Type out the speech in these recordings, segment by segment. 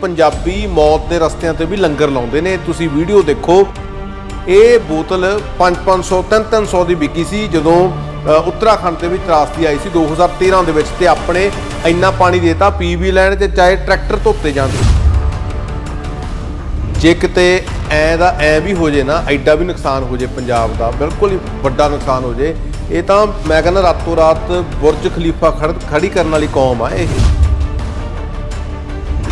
ਪੰਜਾਬੀ ਮੌਤ ਦੇ ਰਸਤਿਆਂ ਤੇ ਵੀ ਲੰਗਰ ਲਾਉਂਦੇ ਨੇ ਤੁਸੀਂ ਵੀਡੀਓ ਦੇਖੋ ਇਹ ਬੋਤਲ 5-500 3-300 ਦੀ ਵਿਕੀ ਸੀ ਜਦੋਂ ਉੱਤਰਾਖੰਡ ਦੇ ਵਿੱਚ ਤਰਾਸਦੀ ਆਈ ਸੀ 2013 ਦੇ ਵਿੱਚ ਤੇ ਆਪਣੇ ਇੰਨਾ ਪਾਣੀ ਦੇਤਾ ਪੀ ਵੀ ਲੈਣ ਤੇ ਚਾਹੇ ਟਰੈਕਟਰ ਧੋਤੇ ਜਾਂਦੇ ਜੇ ਕਿਤੇ ਐ ਦਾ ਐ ਵੀ ਹੋ ਜੇ ਨਾ ਐਡਾ ਵੀ ਨੁਕਸਾਨ ਹੋ ਜੇ ਪੰਜਾਬ ਦਾ ਬਿਲਕੁਲ ਹੀ ਵੱਡਾ ਨੁਕਸਾਨ ਹੋ ਜੇ ਇਹ ਤਾਂ ਮੈਂ ਕਹਿੰਦਾ ਰਾਤੋਂ ਰਾਤ ਬੁਰਜ ਖਲੀਫਾ ਖੜੀ ਕਰਨ ਵਾਲੀ ਕੌਮ ਆ ਇਹ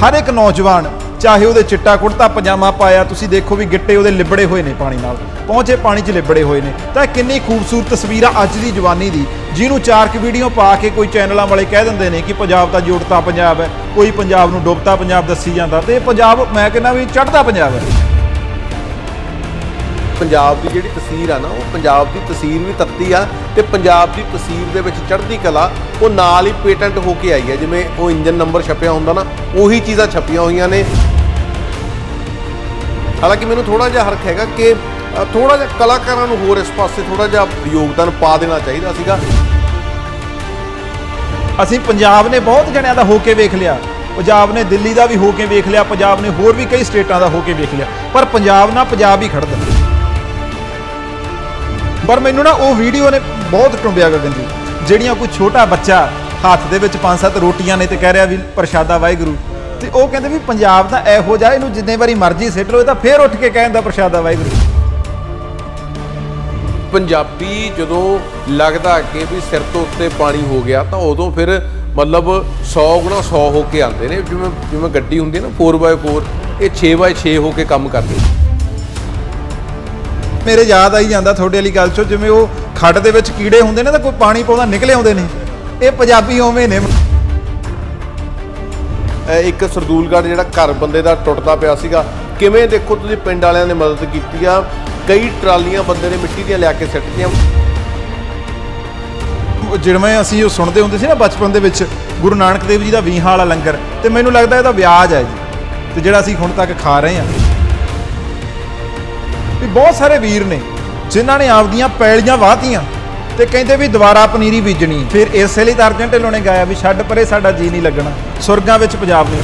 ਹਰ ਇੱਕ ਨੌਜਵਾਨ ਚਾਹੇ ਉਹਦੇ ਚਿੱਟਾ ਕੁੜਤਾ ਪਜਾਮਾ ਪਾਇਆ ਤੁਸੀਂ ਦੇਖੋ ਵੀ ਗਿੱਟੇ ਉਹਦੇ ਲਿਬੜੇ ਹੋਏ ਨੇ ਪਾਣੀ ਨਾਲ ਪਹੁੰਚੇ ਪਾਣੀ 'ਚ ਲਿਬੜੇ ਹੋਏ ਨੇ ਤਾਂ ਕਿੰਨੀ ਖੂਬਸੂਰਤ ਤਸਵੀਰ ਆ ਅੱਜ ਦੀ ਜਵਾਨੀ ਦੀ ਜਿਹਨੂੰ ਚਾਰ ਕਿ ਵੀਡੀਓ ਪਾ ਕੇ ਕੋਈ ਚੈਨਲਾਂ ਵਾਲੇ ਕਹਿ ਦਿੰਦੇ ਨੇ ਕਿ ਪੰਜਾਬ ਦਾ ਜੋੜਤਾ ਪੰਜਾਬ ਹੈ ਕੋਈ ਪੰਜਾਬ ਨੂੰ ਡੁੱਬਤਾ ਪੰਜਾਬ ਦੱਸੀ ਜਾਂਦਾ ਤੇ ਪੰਜਾਬ ਮੈਂ ਕਹਿੰਦਾ ਵੀ ਚੜ੍ਹਦਾ ਪੰਜਾਬ ਹੈ ਪੰਜਾਬ ਦੀ ਜਿਹੜੀ ਤਸਵੀਰ ਆ ਨਾ ਉਹ ਪੰਜਾਬ ਦੀ ਤਸਵੀਰ ਵੀ ਤੱਤੀ ਆ ਤੇ ਪੰਜਾਬ ਦੀ ਤਸਵੀਰ ਦੇ ਵਿੱਚ ਚੜ੍ਹਦੀ ਕਲਾ ਉਹ ਨਾਲ ਹੀ ਪੇਟੈਂਟ ਹੋ ਕੇ ਆਈ ਹੈ ਜਿਵੇਂ ਉਹ ਇੰਜਨ ਨੰਬਰ ਛਪਿਆ ਹੁੰਦਾ ਨਾ ਉਹੀ ਚੀਜ਼ਾਂ ਛਪੀਆਂ ਹੋਈਆਂ ਨੇ ਹਾਲਾਂਕਿ ਮੈਨੂੰ ਥੋੜਾ ਜਿਹਾ ਹਰਖ ਹੈਗਾ ਕਿ ਥੋੜਾ ਜਿਹਾ ਕਲਾਕਾਰਾਂ ਨੂੰ ਹੋਰ ਇਸ ਪਾਸੇ ਥੋੜਾ ਜਿਹਾ ਯੋਗਦਾਨ ਪਾ ਦੇਣਾ ਚਾਹੀਦਾ ਸੀਗਾ ਅਸੀਂ ਪੰਜਾਬ ਨੇ ਬਹੁਤ ਜਣਿਆਂ ਦਾ ਹੋ ਕੇ ਵੇਖ ਲਿਆ ਪੰਜਾਬ ਨੇ ਦਿੱਲੀ ਦਾ ਵੀ ਹੋ ਕੇ ਵੇਖ ਲਿਆ ਪੰਜਾਬ ਨੇ ਹੋਰ ਵੀ ਕਈ ਸਟੇਟਾਂ ਦਾ ਹੋ ਕੇ ਵੇਖ ਲਿਆ ਪਰ ਪੰਜਾਬ ਨਾਲ ਪੰਜਾਬ ਹੀ ਖੜਦਾ ਪਰ ਮੈਨੂੰ ਨਾ ਉਹ ਵੀਡੀਓ ਨੇ ਬਹੁਤ ਟੁੰਬਿਆ ਗਗਨ ਜੀ ਜਿਹੜੀਆਂ ਕੋਈ ਛੋਟਾ ਬੱਚਾ ਹੱਥ ਦੇ ਵਿੱਚ ਪੰਜ ਸੱਤ ਰੋਟੀਆਂ ਨੇ ਤੇ ਕਹਿ ਰਿਹਾ ਵੀ ਪ੍ਰਸ਼ਾਦਾ ਵਾਹਿਗੁਰੂ ਤੇ ਉਹ ਕਹਿੰਦੇ ਵੀ ਪੰਜਾਬ ਦਾ ਇਹੋ ਜਿਹਾ ਇਹਨੂੰ ਜਿੰਨੇ ਵਾਰੀ ਮਰਜ਼ੀ ਸਿੱਟ ਲੋ ਇਹ ਤਾਂ ਫੇਰ ਉੱਠ ਕੇ ਕਹਿੰਦਾ ਪ੍ਰਸ਼ਾਦਾ ਵਾਹਿਗੁਰੂ ਪੰਜਾਬੀ ਜਦੋਂ ਲੱਗਦਾ ਕਿ ਵੀ ਸਿਰ ਤੋਂ ਉੱਤੇ ਪਾਣੀ ਹੋ ਗਿਆ ਤਾਂ ਉਦੋਂ ਫਿਰ ਮਤਲਬ 100 ਗੁਣਾ 100 ਹੋ ਕੇ ਆਉਂਦੇ ਨੇ ਜਿਵੇਂ ਜਿਵੇਂ ਗੱਡੀ ਹੁੰਦੀ ਹੈ ਨਾ 4x4 ਇਹ 6x6 ਹੋ ਕੇ ਕੰਮ ਕਰਦੇ ਮੇਰੇ ਯਾਦ ਆਈ ਜਾਂਦਾ ਤੁਹਾਡੇ ਵਾਲੀ ਗੱਲ ਚੋਂ ਜਿਵੇਂ ਉਹ ਖੱਡ ਦੇ ਵਿੱਚ ਕੀੜੇ ਹੁੰਦੇ ਨੇ ਤਾਂ ਕੋਈ ਪਾਣੀ ਪਾਉਂਦਾ ਨਿਕਲੇ ਆਉਂਦੇ ਨੇ ਇਹ ਪੰਜਾਬੀ ਓਵੇਂ ਨੇ ਇੱਕ ਸਰਦੂਲਗੜ ਜਿਹੜਾ ਘਰ ਬੰਦੇ ਦਾ ਟੁੱਟਦਾ ਪਿਆ ਸੀਗਾ ਕਿਵੇਂ ਦੇਖੋ ਤੁਸੀਂ ਪਿੰਡ ਵਾਲਿਆਂ ਨੇ ਮਦਦ ਕੀਤੀ ਆ ਕਈ ਟਰਾਲੀਆਂ ਬੰਦੇ ਨੇ ਮਿੱਟੀ ਦੀਆਂ ਲਿਆ ਕੇ ਉਹ ਜਿਹੜਵੇਂ ਅਸੀਂ ਉਹ ਸੁਣਦੇ ਹੁੰਦੇ ਸੀ ਨਾ ਬਚਪਨ ਦੇ ਵਿੱਚ ਗੁਰੂ ਨਾਨਕ ਦੇਵ ਜੀ ਦਾ ਵੀਹਾਂ ਵਾਲਾ ਲੰਗਰ ਤੇ ਮੈਨੂੰ ਲੱਗਦਾ ਇਹਦਾ ਵਿਆਜ ਹੈ ਜੀ ਤੇ ਜਿਹੜਾ ਅਸੀਂ ਹੁਣ ਤੱਕ ਖਾ ਰਹੇ ਹਾਂ ਵੀ ਬਹੁਤ ਸਾਰੇ ਵੀਰ ਨੇ ਜਿਨ੍ਹਾਂ ਨੇ ਆਪਦੀਆਂ ਪੈਲੀਆਂ ਵਾਹਤੀਆਂ ਤੇ ਕਹਿੰਦੇ ਵੀ ਦੁਬਾਰਾ ਪਨੀਰੀ ਬੀਜਣੀ ਫਿਰ ਇਸੇ ਲਈ ਤਰਜਨ ਅਰਜਨ ਢਿੱਲੋਂ ਨੇ ਗਾਇਆ ਵੀ ਛੱਡ ਪਰੇ ਸਾਡਾ ਜੀ ਨਹੀਂ ਲੱਗਣਾ ਸੁਰਗਾਂ ਵਿੱਚ ਪੰਜਾਬ ਨੇ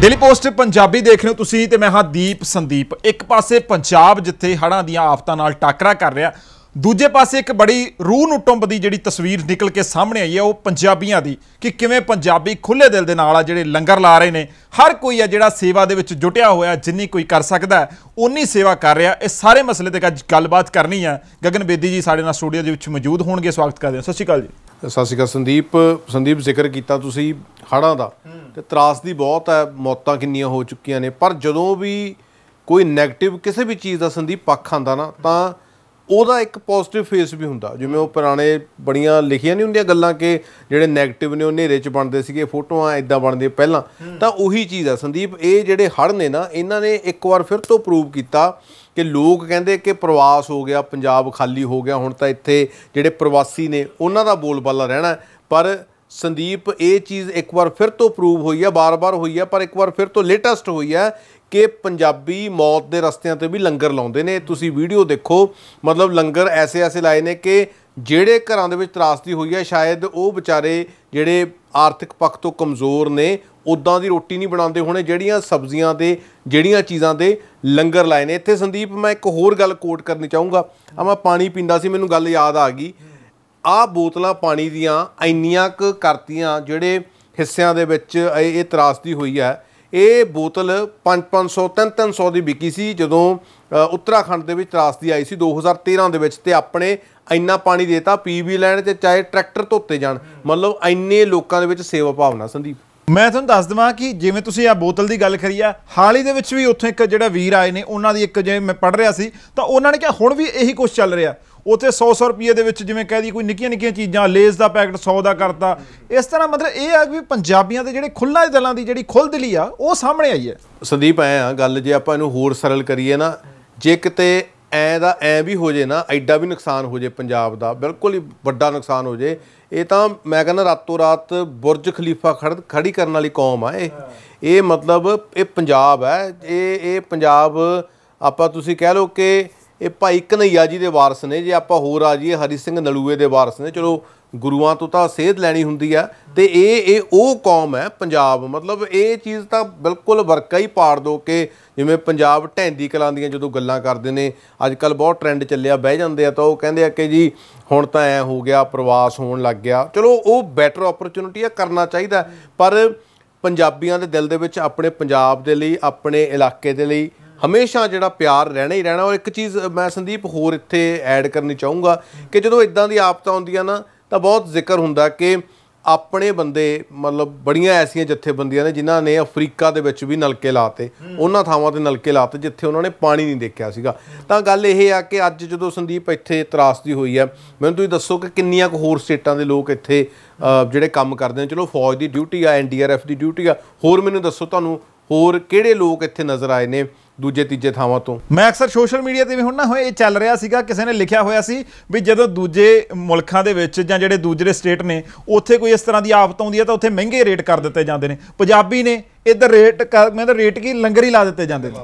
ਡੇਲੀ ਪੋਸਟ ਪੰਜਾਬੀ ਦੇਖ ਰਹੇ ਹੋ ਤੁਸੀਂ ਤੇ ਮੈਂ ਹਾਂ ਦੀਪ ਸੰਦੀਪ ਇੱਕ ਪਾਸੇ ਪੰਜਾਬ ਜਿੱਥੇ ਹੜ੍ਹਾਂ ਦੀਆਂ ਆਫਤਾਂ ਨਾਲ ਟਾਕਰਾ ਕਰ ਰਿਹਾ ਦੂਜੇ ਪਾਸੇ ਇੱਕ ਬੜੀ ਰੂਹ ਨੂੰ ਟੁੰਬਦੀ ਜਿਹੜੀ ਤਸਵੀਰ ਨਿਕਲ ਕੇ ਸਾਹਮਣੇ ਆਈ ਹੈ ਉਹ ਪੰਜਾਬੀਆਂ ਦੀ ਕਿ ਕਿਵੇਂ ਪੰਜਾਬੀ ਖੁੱਲੇ ਦਿਲ ਦੇ ਨਾਲ ਆ ਜਿਹੜੇ ਲੰਗਰ ਲਾ ਰਹੇ ਨੇ ਹਰ ਕੋਈ ਆ ਜਿਹੜਾ ਸੇਵਾ ਦੇ ਵਿੱਚ ਜੁਟਿਆ ਹੋਇਆ ਜਿੰਨੀ ਕੋਈ ਕਰ ਸਕਦਾ ਉਨੀ ਸੇਵਾ ਕਰ ਰਿਹਾ ਇਹ ਸਾਰੇ ਮਸਲੇ ਤੇ ਅੱਜ ਗੱਲਬਾਤ ਕਰਨੀ ਆ ਗਗਨ ਬੇਦੀ ਜੀ ਸਾਡੇ ਨਾਲ ਸਟੂਡੀਓ ਦੇ ਵਿੱਚ ਮੌਜੂਦ ਹੋਣਗੇ ਸਵਾਗਤ ਕਰਦੇ ਹਾਂ ਸਤਿ ਸ਼੍ਰੀ ਅਕਾਲ ਜੀ ਸਤਿ ਸ਼੍ਰੀ ਅਕਾਲ ਸੰਦੀਪ ਸੰਦੀਪ ਜ਼ਿਕਰ ਕੀਤਾ ਤੁਸੀਂ ਹੜਾਂ ਦਾ ਤੇ ਤਰਾਸ ਦੀ ਬਹੁਤ ਹੈ ਮੌਤਾਂ ਕਿੰਨੀਆਂ ਹੋ ਚੁੱਕੀਆਂ ਨੇ ਪਰ ਜਦੋਂ ਵੀ ਕੋਈ ਨੈਗੇਟਿਵ ਕਿਸੇ ਵੀ ਚੀਜ਼ ਦਾ ਸੰਦੀਪ ਪੱਖ ਆਂਦਾ ਨਾ ਤਾਂ ਉਹਦਾ ਇੱਕ ਪੋਜ਼ਿਟਿਵ ਫੇਸ ਵੀ ਹੁੰਦਾ ਜਿਵੇਂ ਉਹ ਪੁਰਾਣੇ ਬੜੀਆਂ ਲਿਖੀਆਂ ਨਹੀਂ ਹੁੰਦੀਆਂ ਗੱਲਾਂ ਕਿ ਜਿਹੜੇ 네ਗੇਟਿਵ ਨੇ ਉਹ ਹਨੇਰੇ 'ਚ ਬਣਦੇ ਸੀਗੇ ਫੋਟੋਆਂ ਇਦਾਂ ਬਣਦੇ ਪਹਿਲਾਂ ਤਾਂ ਉਹੀ ਚੀਜ਼ ਆ ਸੰਦੀਪ ਇਹ ਜਿਹੜੇ ਹੜ ਨੇ ਨਾ ਇਹਨਾਂ ਨੇ ਇੱਕ ਵਾਰ ਫਿਰ ਤੋਂ ਪ੍ਰੂਵ ਕੀਤਾ ਕਿ ਲੋਕ ਕਹਿੰਦੇ ਕਿ ਪ੍ਰਵਾਸ ਹੋ ਗਿਆ ਪੰਜਾਬ ਖਾਲੀ ਹੋ ਗਿਆ ਹੁਣ ਤਾਂ ਇੱਥੇ ਜਿਹੜੇ ਪ੍ਰਵਾਸੀ ਨੇ ਉਹਨਾਂ ਦਾ ਬੋਲਬਾਲਾ ਰਹਿਣਾ ਪਰ ਸੰਦੀਪ ਇਹ ਚੀਜ਼ ਇੱਕ ਵਾਰ ਫਿਰ ਤੋਂ ਪ੍ਰੂਵ ਹੋਈ ਹੈ ਬਾਰ-ਬਾਰ ਹੋਈ ਹੈ ਪਰ ਇੱਕ ਵਾਰ ਫਿਰ ਤੋਂ ਲੇਟੈਸਟ ਹੋਈ ਹੈ ਕਿ ਪੰਜਾਬੀ ਮੌਤ ਦੇ ਰਸਤਿਆਂ ਤੇ ਵੀ ਲੰਗਰ ਲਾਉਂਦੇ ਨੇ ਤੁਸੀਂ ਵੀਡੀਓ ਦੇਖੋ ਮਤਲਬ ਲੰਗਰ ਐਸੇ-ਐਸੇ ਲਾਏ ਨੇ ਕਿ ਜਿਹੜੇ ਘਰਾਂ ਦੇ ਵਿੱਚ ਤਰਾਸਦੀ ਹੋਈ ਹੈ ਸ਼ਾਇਦ ਉਹ ਵਿਚਾਰੇ ਜਿਹੜੇ ਆਰਥਿਕ ਪੱਖ ਤੋਂ ਕਮਜ਼ੋਰ ਨੇ ਉਦਾਂ ਦੀ ਰੋਟੀ ਨਹੀਂ ਬਣਾਉਂਦੇ ਹੋਣੇ ਜਿਹੜੀਆਂ ਸਬਜ਼ੀਆਂ ਦੇ ਜਿਹੜੀਆਂ ਚੀਜ਼ਾਂ ਦੇ ਲੰਗਰ ਲਾਏ ਨੇ ਇੱਥੇ ਸੰਦੀਪ ਮੈਂ ਇੱਕ ਹੋਰ ਗੱਲ ਕੋਟ ਕਰਨੀ ਚਾਹੂੰਗਾ ਆ ਮੈਂ ਪਾਣੀ ਪੀਂਦਾ ਸੀ ਮੈਨੂੰ ਗੱਲ ਯਾਦ ਆ ਗਈ ਆਹ ਬੋਤਲਾਂ ਪਾਣੀ ਦੀਆਂ ਇੰਨੀਆਂ ਕੁ ਕਰਤੀਆਂ ਜਿਹੜੇ ਹਿੱਸਿਆਂ ਦੇ ਵਿੱਚ ਇਹ ਤਰਾਸਦੀ ਹੋਈ ਹੈ ਇਹ ਬੋਤਲ 5-500 3-300 ਦੀ ਵਿਕੀ ਸੀ ਜਦੋਂ ਉੱਤਰਾਖੰਡ ਦੇ ਵਿੱਚ ਤਰਾਸਦੀ ਆਈ ਸੀ 2013 ਦੇ ਵਿੱਚ ਤੇ ਆਪਣੇ ਇੰਨਾ ਪਾਣੀ ਦੇਤਾ ਪੀਵੀ ਲੈਣ ਤੇ ਚਾਹੇ ਟਰੈਕਟਰ ਧੋਤੇ ਜਾਣ ਮਤਲਬ ਇੰਨੇ ਲੋਕਾਂ ਦੇ ਵਿੱਚ ਸੇਵਾ ਭਾਵਨਾ ਸੰਦੀਪ ਮੈਂ ਤੁਹਾਨੂੰ ਦੱਸ ਦਵਾਂ ਕਿ ਜਿਵੇਂ ਤੁਸੀਂ ਆ ਬੋਤਲ ਦੀ ਗੱਲ ਕਰੀ ਆ ਹਾਲ ਹੀ ਦੇ ਵਿੱਚ ਵੀ ਉੱਥੇ ਇੱਕ ਜਿਹੜਾ ਵੀਰ ਆਏ ਨੇ ਉਹਨਾਂ ਦੀ ਇੱਕ ਜੇ ਮੈਂ ਪੜ ਰਿਹਾ ਸੀ ਤਾਂ ਉਹਨਾਂ ਨੇ ਕਿਹਾ ਹੁਣ ਵੀ ਇਹੀ ਕੁਝ ਚੱਲ ਰਿਹਾ ਉੱਥੇ 100-100 ਰੁਪਏ ਦੇ ਵਿੱਚ ਜਿਵੇਂ ਕਹਿ ਦੀ ਕੋਈ ਨਿੱਕੀਆਂ ਨਿੱਕੀਆਂ ਚੀਜ਼ਾਂ ਲੇਜ਼ ਦਾ ਪੈਕਟ 100 ਦਾ ਕਰਤਾ ਇਸ ਤਰ੍ਹਾਂ ਮਤਲਬ ਇਹ ਆ ਕਿ ਪੰਜਾਬੀਆਂ ਦੇ ਜਿਹੜੇ ਖੁੱਲਾ ਦਿਲਾਂ ਦੀ ਜਿਹੜੀ ਖੁੱਲਦਲੀ ਆ ਉਹ ਸਾਹਮਣੇ ਆਈ ਹੈ ਸੰਦੀਪ ਆਇਆ ਆ ਗੱਲ ਜੇ ਆਪਾਂ ਇਹਨੂੰ ਹੋਰ ਸਰਲ ਕਰੀਏ ਨਾ ਜੇ ਕਿਤੇ ਐ ਦਾ ਐ ਵੀ ਹੋ ਜੇ ਨਾ ਐਡਾ ਵੀ ਨੁਕਸਾਨ ਹੋ ਜੇ ਪੰਜਾਬ ਦਾ ਬਿਲਕੁਲ ਹੀ ਵੱਡਾ ਨੁਕਸਾਨ ਹੋ ਜੇ ਇਹ ਤਾਂ ਮੈਂ ਕਹਿੰਦਾ ਰਾਤੋਂ ਰਾਤ ਬੁਰਜ ਖਲੀਫਾ ਖੜ ਖੜੀ ਕਰਨ ਵਾਲੀ ਕੌਮ ਆ ਇਹ ਇਹ ਮਤਲਬ ਇਹ ਪੰਜਾਬ ਹੈ ਇਹ ਇਹ ਪੰਜਾਬ ਆਪਾਂ ਤੁਸੀਂ ਕਹਿ ਲਓ ਕਿ ਇਹ ਭਾਈ ਕਨਈਆ ਜੀ ਦੇ ਵਾਰਸ ਨੇ ਜੇ ਆਪਾਂ ਹੋਰ ਆ ਜੀ ਹਰੀ ਸਿੰਘ ਨਲੂਏ ਦੇ ਵਾਰਸ ਨੇ ਚਲੋ ਗੁਰੂਆਂ ਤੋਂ ਤਾਂ ਸੇਧ ਲੈਣੀ ਹੁੰਦੀ ਆ ਤੇ ਇਹ ਇਹ ਉਹ ਕੌਮ ਹੈ ਪੰਜਾਬ ਮਤਲਬ ਇਹ ਚੀਜ਼ ਤਾਂ ਬਿਲਕੁਲ ਵਰਕਾ ਹੀ ਪਾੜ ਦੋ ਕਿ ਜਿਵੇਂ ਪੰਜਾਬ ਢੈਂਦੀ ਕਲਾਂ ਦੀਆਂ ਜਦੋਂ ਗੱਲਾਂ ਕਰਦੇ ਨੇ ਅੱਜ ਕੱਲ ਬਹੁਤ ਟ੍ਰੈਂਡ ਚੱਲਿਆ ਬਹਿ ਜਾਂਦੇ ਆ ਤਾਂ ਉਹ ਕਹਿੰਦੇ ਆ ਕਿ ਜੀ ਹੁਣ ਤਾਂ ਐ ਹੋ ਗਿਆ ਪ੍ਰਵਾਸ ਹੋਣ ਲੱਗ ਗਿਆ ਚਲੋ ਉਹ ਬੈਟਰ ਓਪਰਚ्युनिटी ਆ ਕਰਨਾ ਚਾਹੀਦਾ ਪਰ ਪੰਜਾਬੀਆਂ ਦੇ ਦਿਲ ਦੇ ਵਿੱਚ ਆਪਣੇ ਪੰਜਾਬ ਦੇ ਲਈ ਆਪਣੇ ਇਲਾਕੇ ਦੇ ਲਈ ਹਮੇਸ਼ਾ ਜਿਹੜਾ ਪਿਆਰ ਰਹਿਣਾ ਹੀ ਰਹਿਣਾ ਔਰ ਇੱਕ ਚੀਜ਼ ਮੈਂ ਸੰਦੀਪ ਹੋਰ ਇੱਥੇ ਐਡ ਕਰਨੀ ਚਾਹੂੰਗਾ ਕਿ ਜਦੋਂ ਇਦਾਂ ਦੀ ਆਫਤਾਂ ਆ ਨਾ ਤਾਂ ਬਹੁਤ ਜ਼ਿਕਰ ਹੁੰਦਾ ਕਿ ਆਪਣੇ ਬੰਦੇ ਮਤਲਬ ਬੜੀਆਂ ਐਸੀਆਂ ਜਥੇਬੰਦੀਆਂ ਨੇ ਜਿਨ੍ਹਾਂ ਨੇ ਅਫਰੀਕਾ ਦੇ ਵਿੱਚ ਵੀ ਨਲਕੇ ਲਾਤੇ ਉਹਨਾਂ ਥਾਵਾਂ ਤੇ ਨਲਕੇ ਲਾਤੇ ਜਿੱਥੇ ਉਹਨਾਂ ਨੇ ਪਾਣੀ ਨਹੀਂ ਦੇਖਿਆ ਸੀਗਾ ਤਾਂ ਗੱਲ ਇਹ ਆ ਕਿ ਅੱਜ ਜਦੋਂ ਸੰਦੀਪ ਇੱਥੇ ਤਰਾਸਦੀ ਹੋਈ ਹੈ ਮੈਨੂੰ ਤੁਸੀਂ ਦੱਸੋ ਕਿ ਕਿੰਨੀਆਂ ਕੁ ਹੋਰ ਸਟੇਟਾਂ ਦੇ ਲੋਕ ਇੱਥੇ ਜਿਹੜੇ ਕੰਮ ਕਰਦੇ ਨੇ ਚਲੋ ਫੌਜ ਦੀ ਡਿਊਟੀ ਆ ਐਨਡੀਆਰਐਫ ਦੀ ਡਿਊਟੀ ਆ ਹੋਰ ਮੈਨੂੰ ਦੱਸੋ ਤੁਹਾਨੂੰ ਹੋਰ ਕਿਹੜੇ ਲੋਕ ਇੱਥੇ ਨਜ਼ਰ ਆਏ ਨੇ ਦੂਜੇ ਤੀਜੇ ਥਾਵਾਂ ਤੋਂ ਮੈਂ ਅਕਸਰ ਸੋਸ਼ਲ ਮੀਡੀਆ ਤੇ ਵੀ ਹੁਣ ਨਾ ਹੋਏ ਇਹ ਚੱਲ ਰਿਹਾ ਸੀਗਾ ਕਿਸੇ ਨੇ ਲਿਖਿਆ ਹੋਇਆ ਸੀ ਵੀ ਜਦੋਂ ਦੂਜੇ ਮੁਲਕਾਂ ਦੇ ਵਿੱਚ ਜਾਂ ਜਿਹੜੇ ਦੂਜੇ ਸਟੇਟ ਨੇ ਉੱਥੇ ਕੋਈ ਇਸ ਤਰ੍ਹਾਂ ਦੀ ਆਫਤ ਆਉਂਦੀ ਹੈ ਤਾਂ ਉੱਥੇ ਮਹਿੰਗੇ ਰੇਟ ਕਰ ਦਿੱਤੇ ਜਾਂਦੇ ਨੇ ਪੰਜਾਬੀ ਨੇ ਇੱਧਰ ਰੇਟ ਮੈਂ ਤਾਂ ਰੇਟ ਕੀ ਲੰਗਰ ਹੀ ਲਾ ਦਿੱਤੇ ਜਾਂਦੇ ਨੇ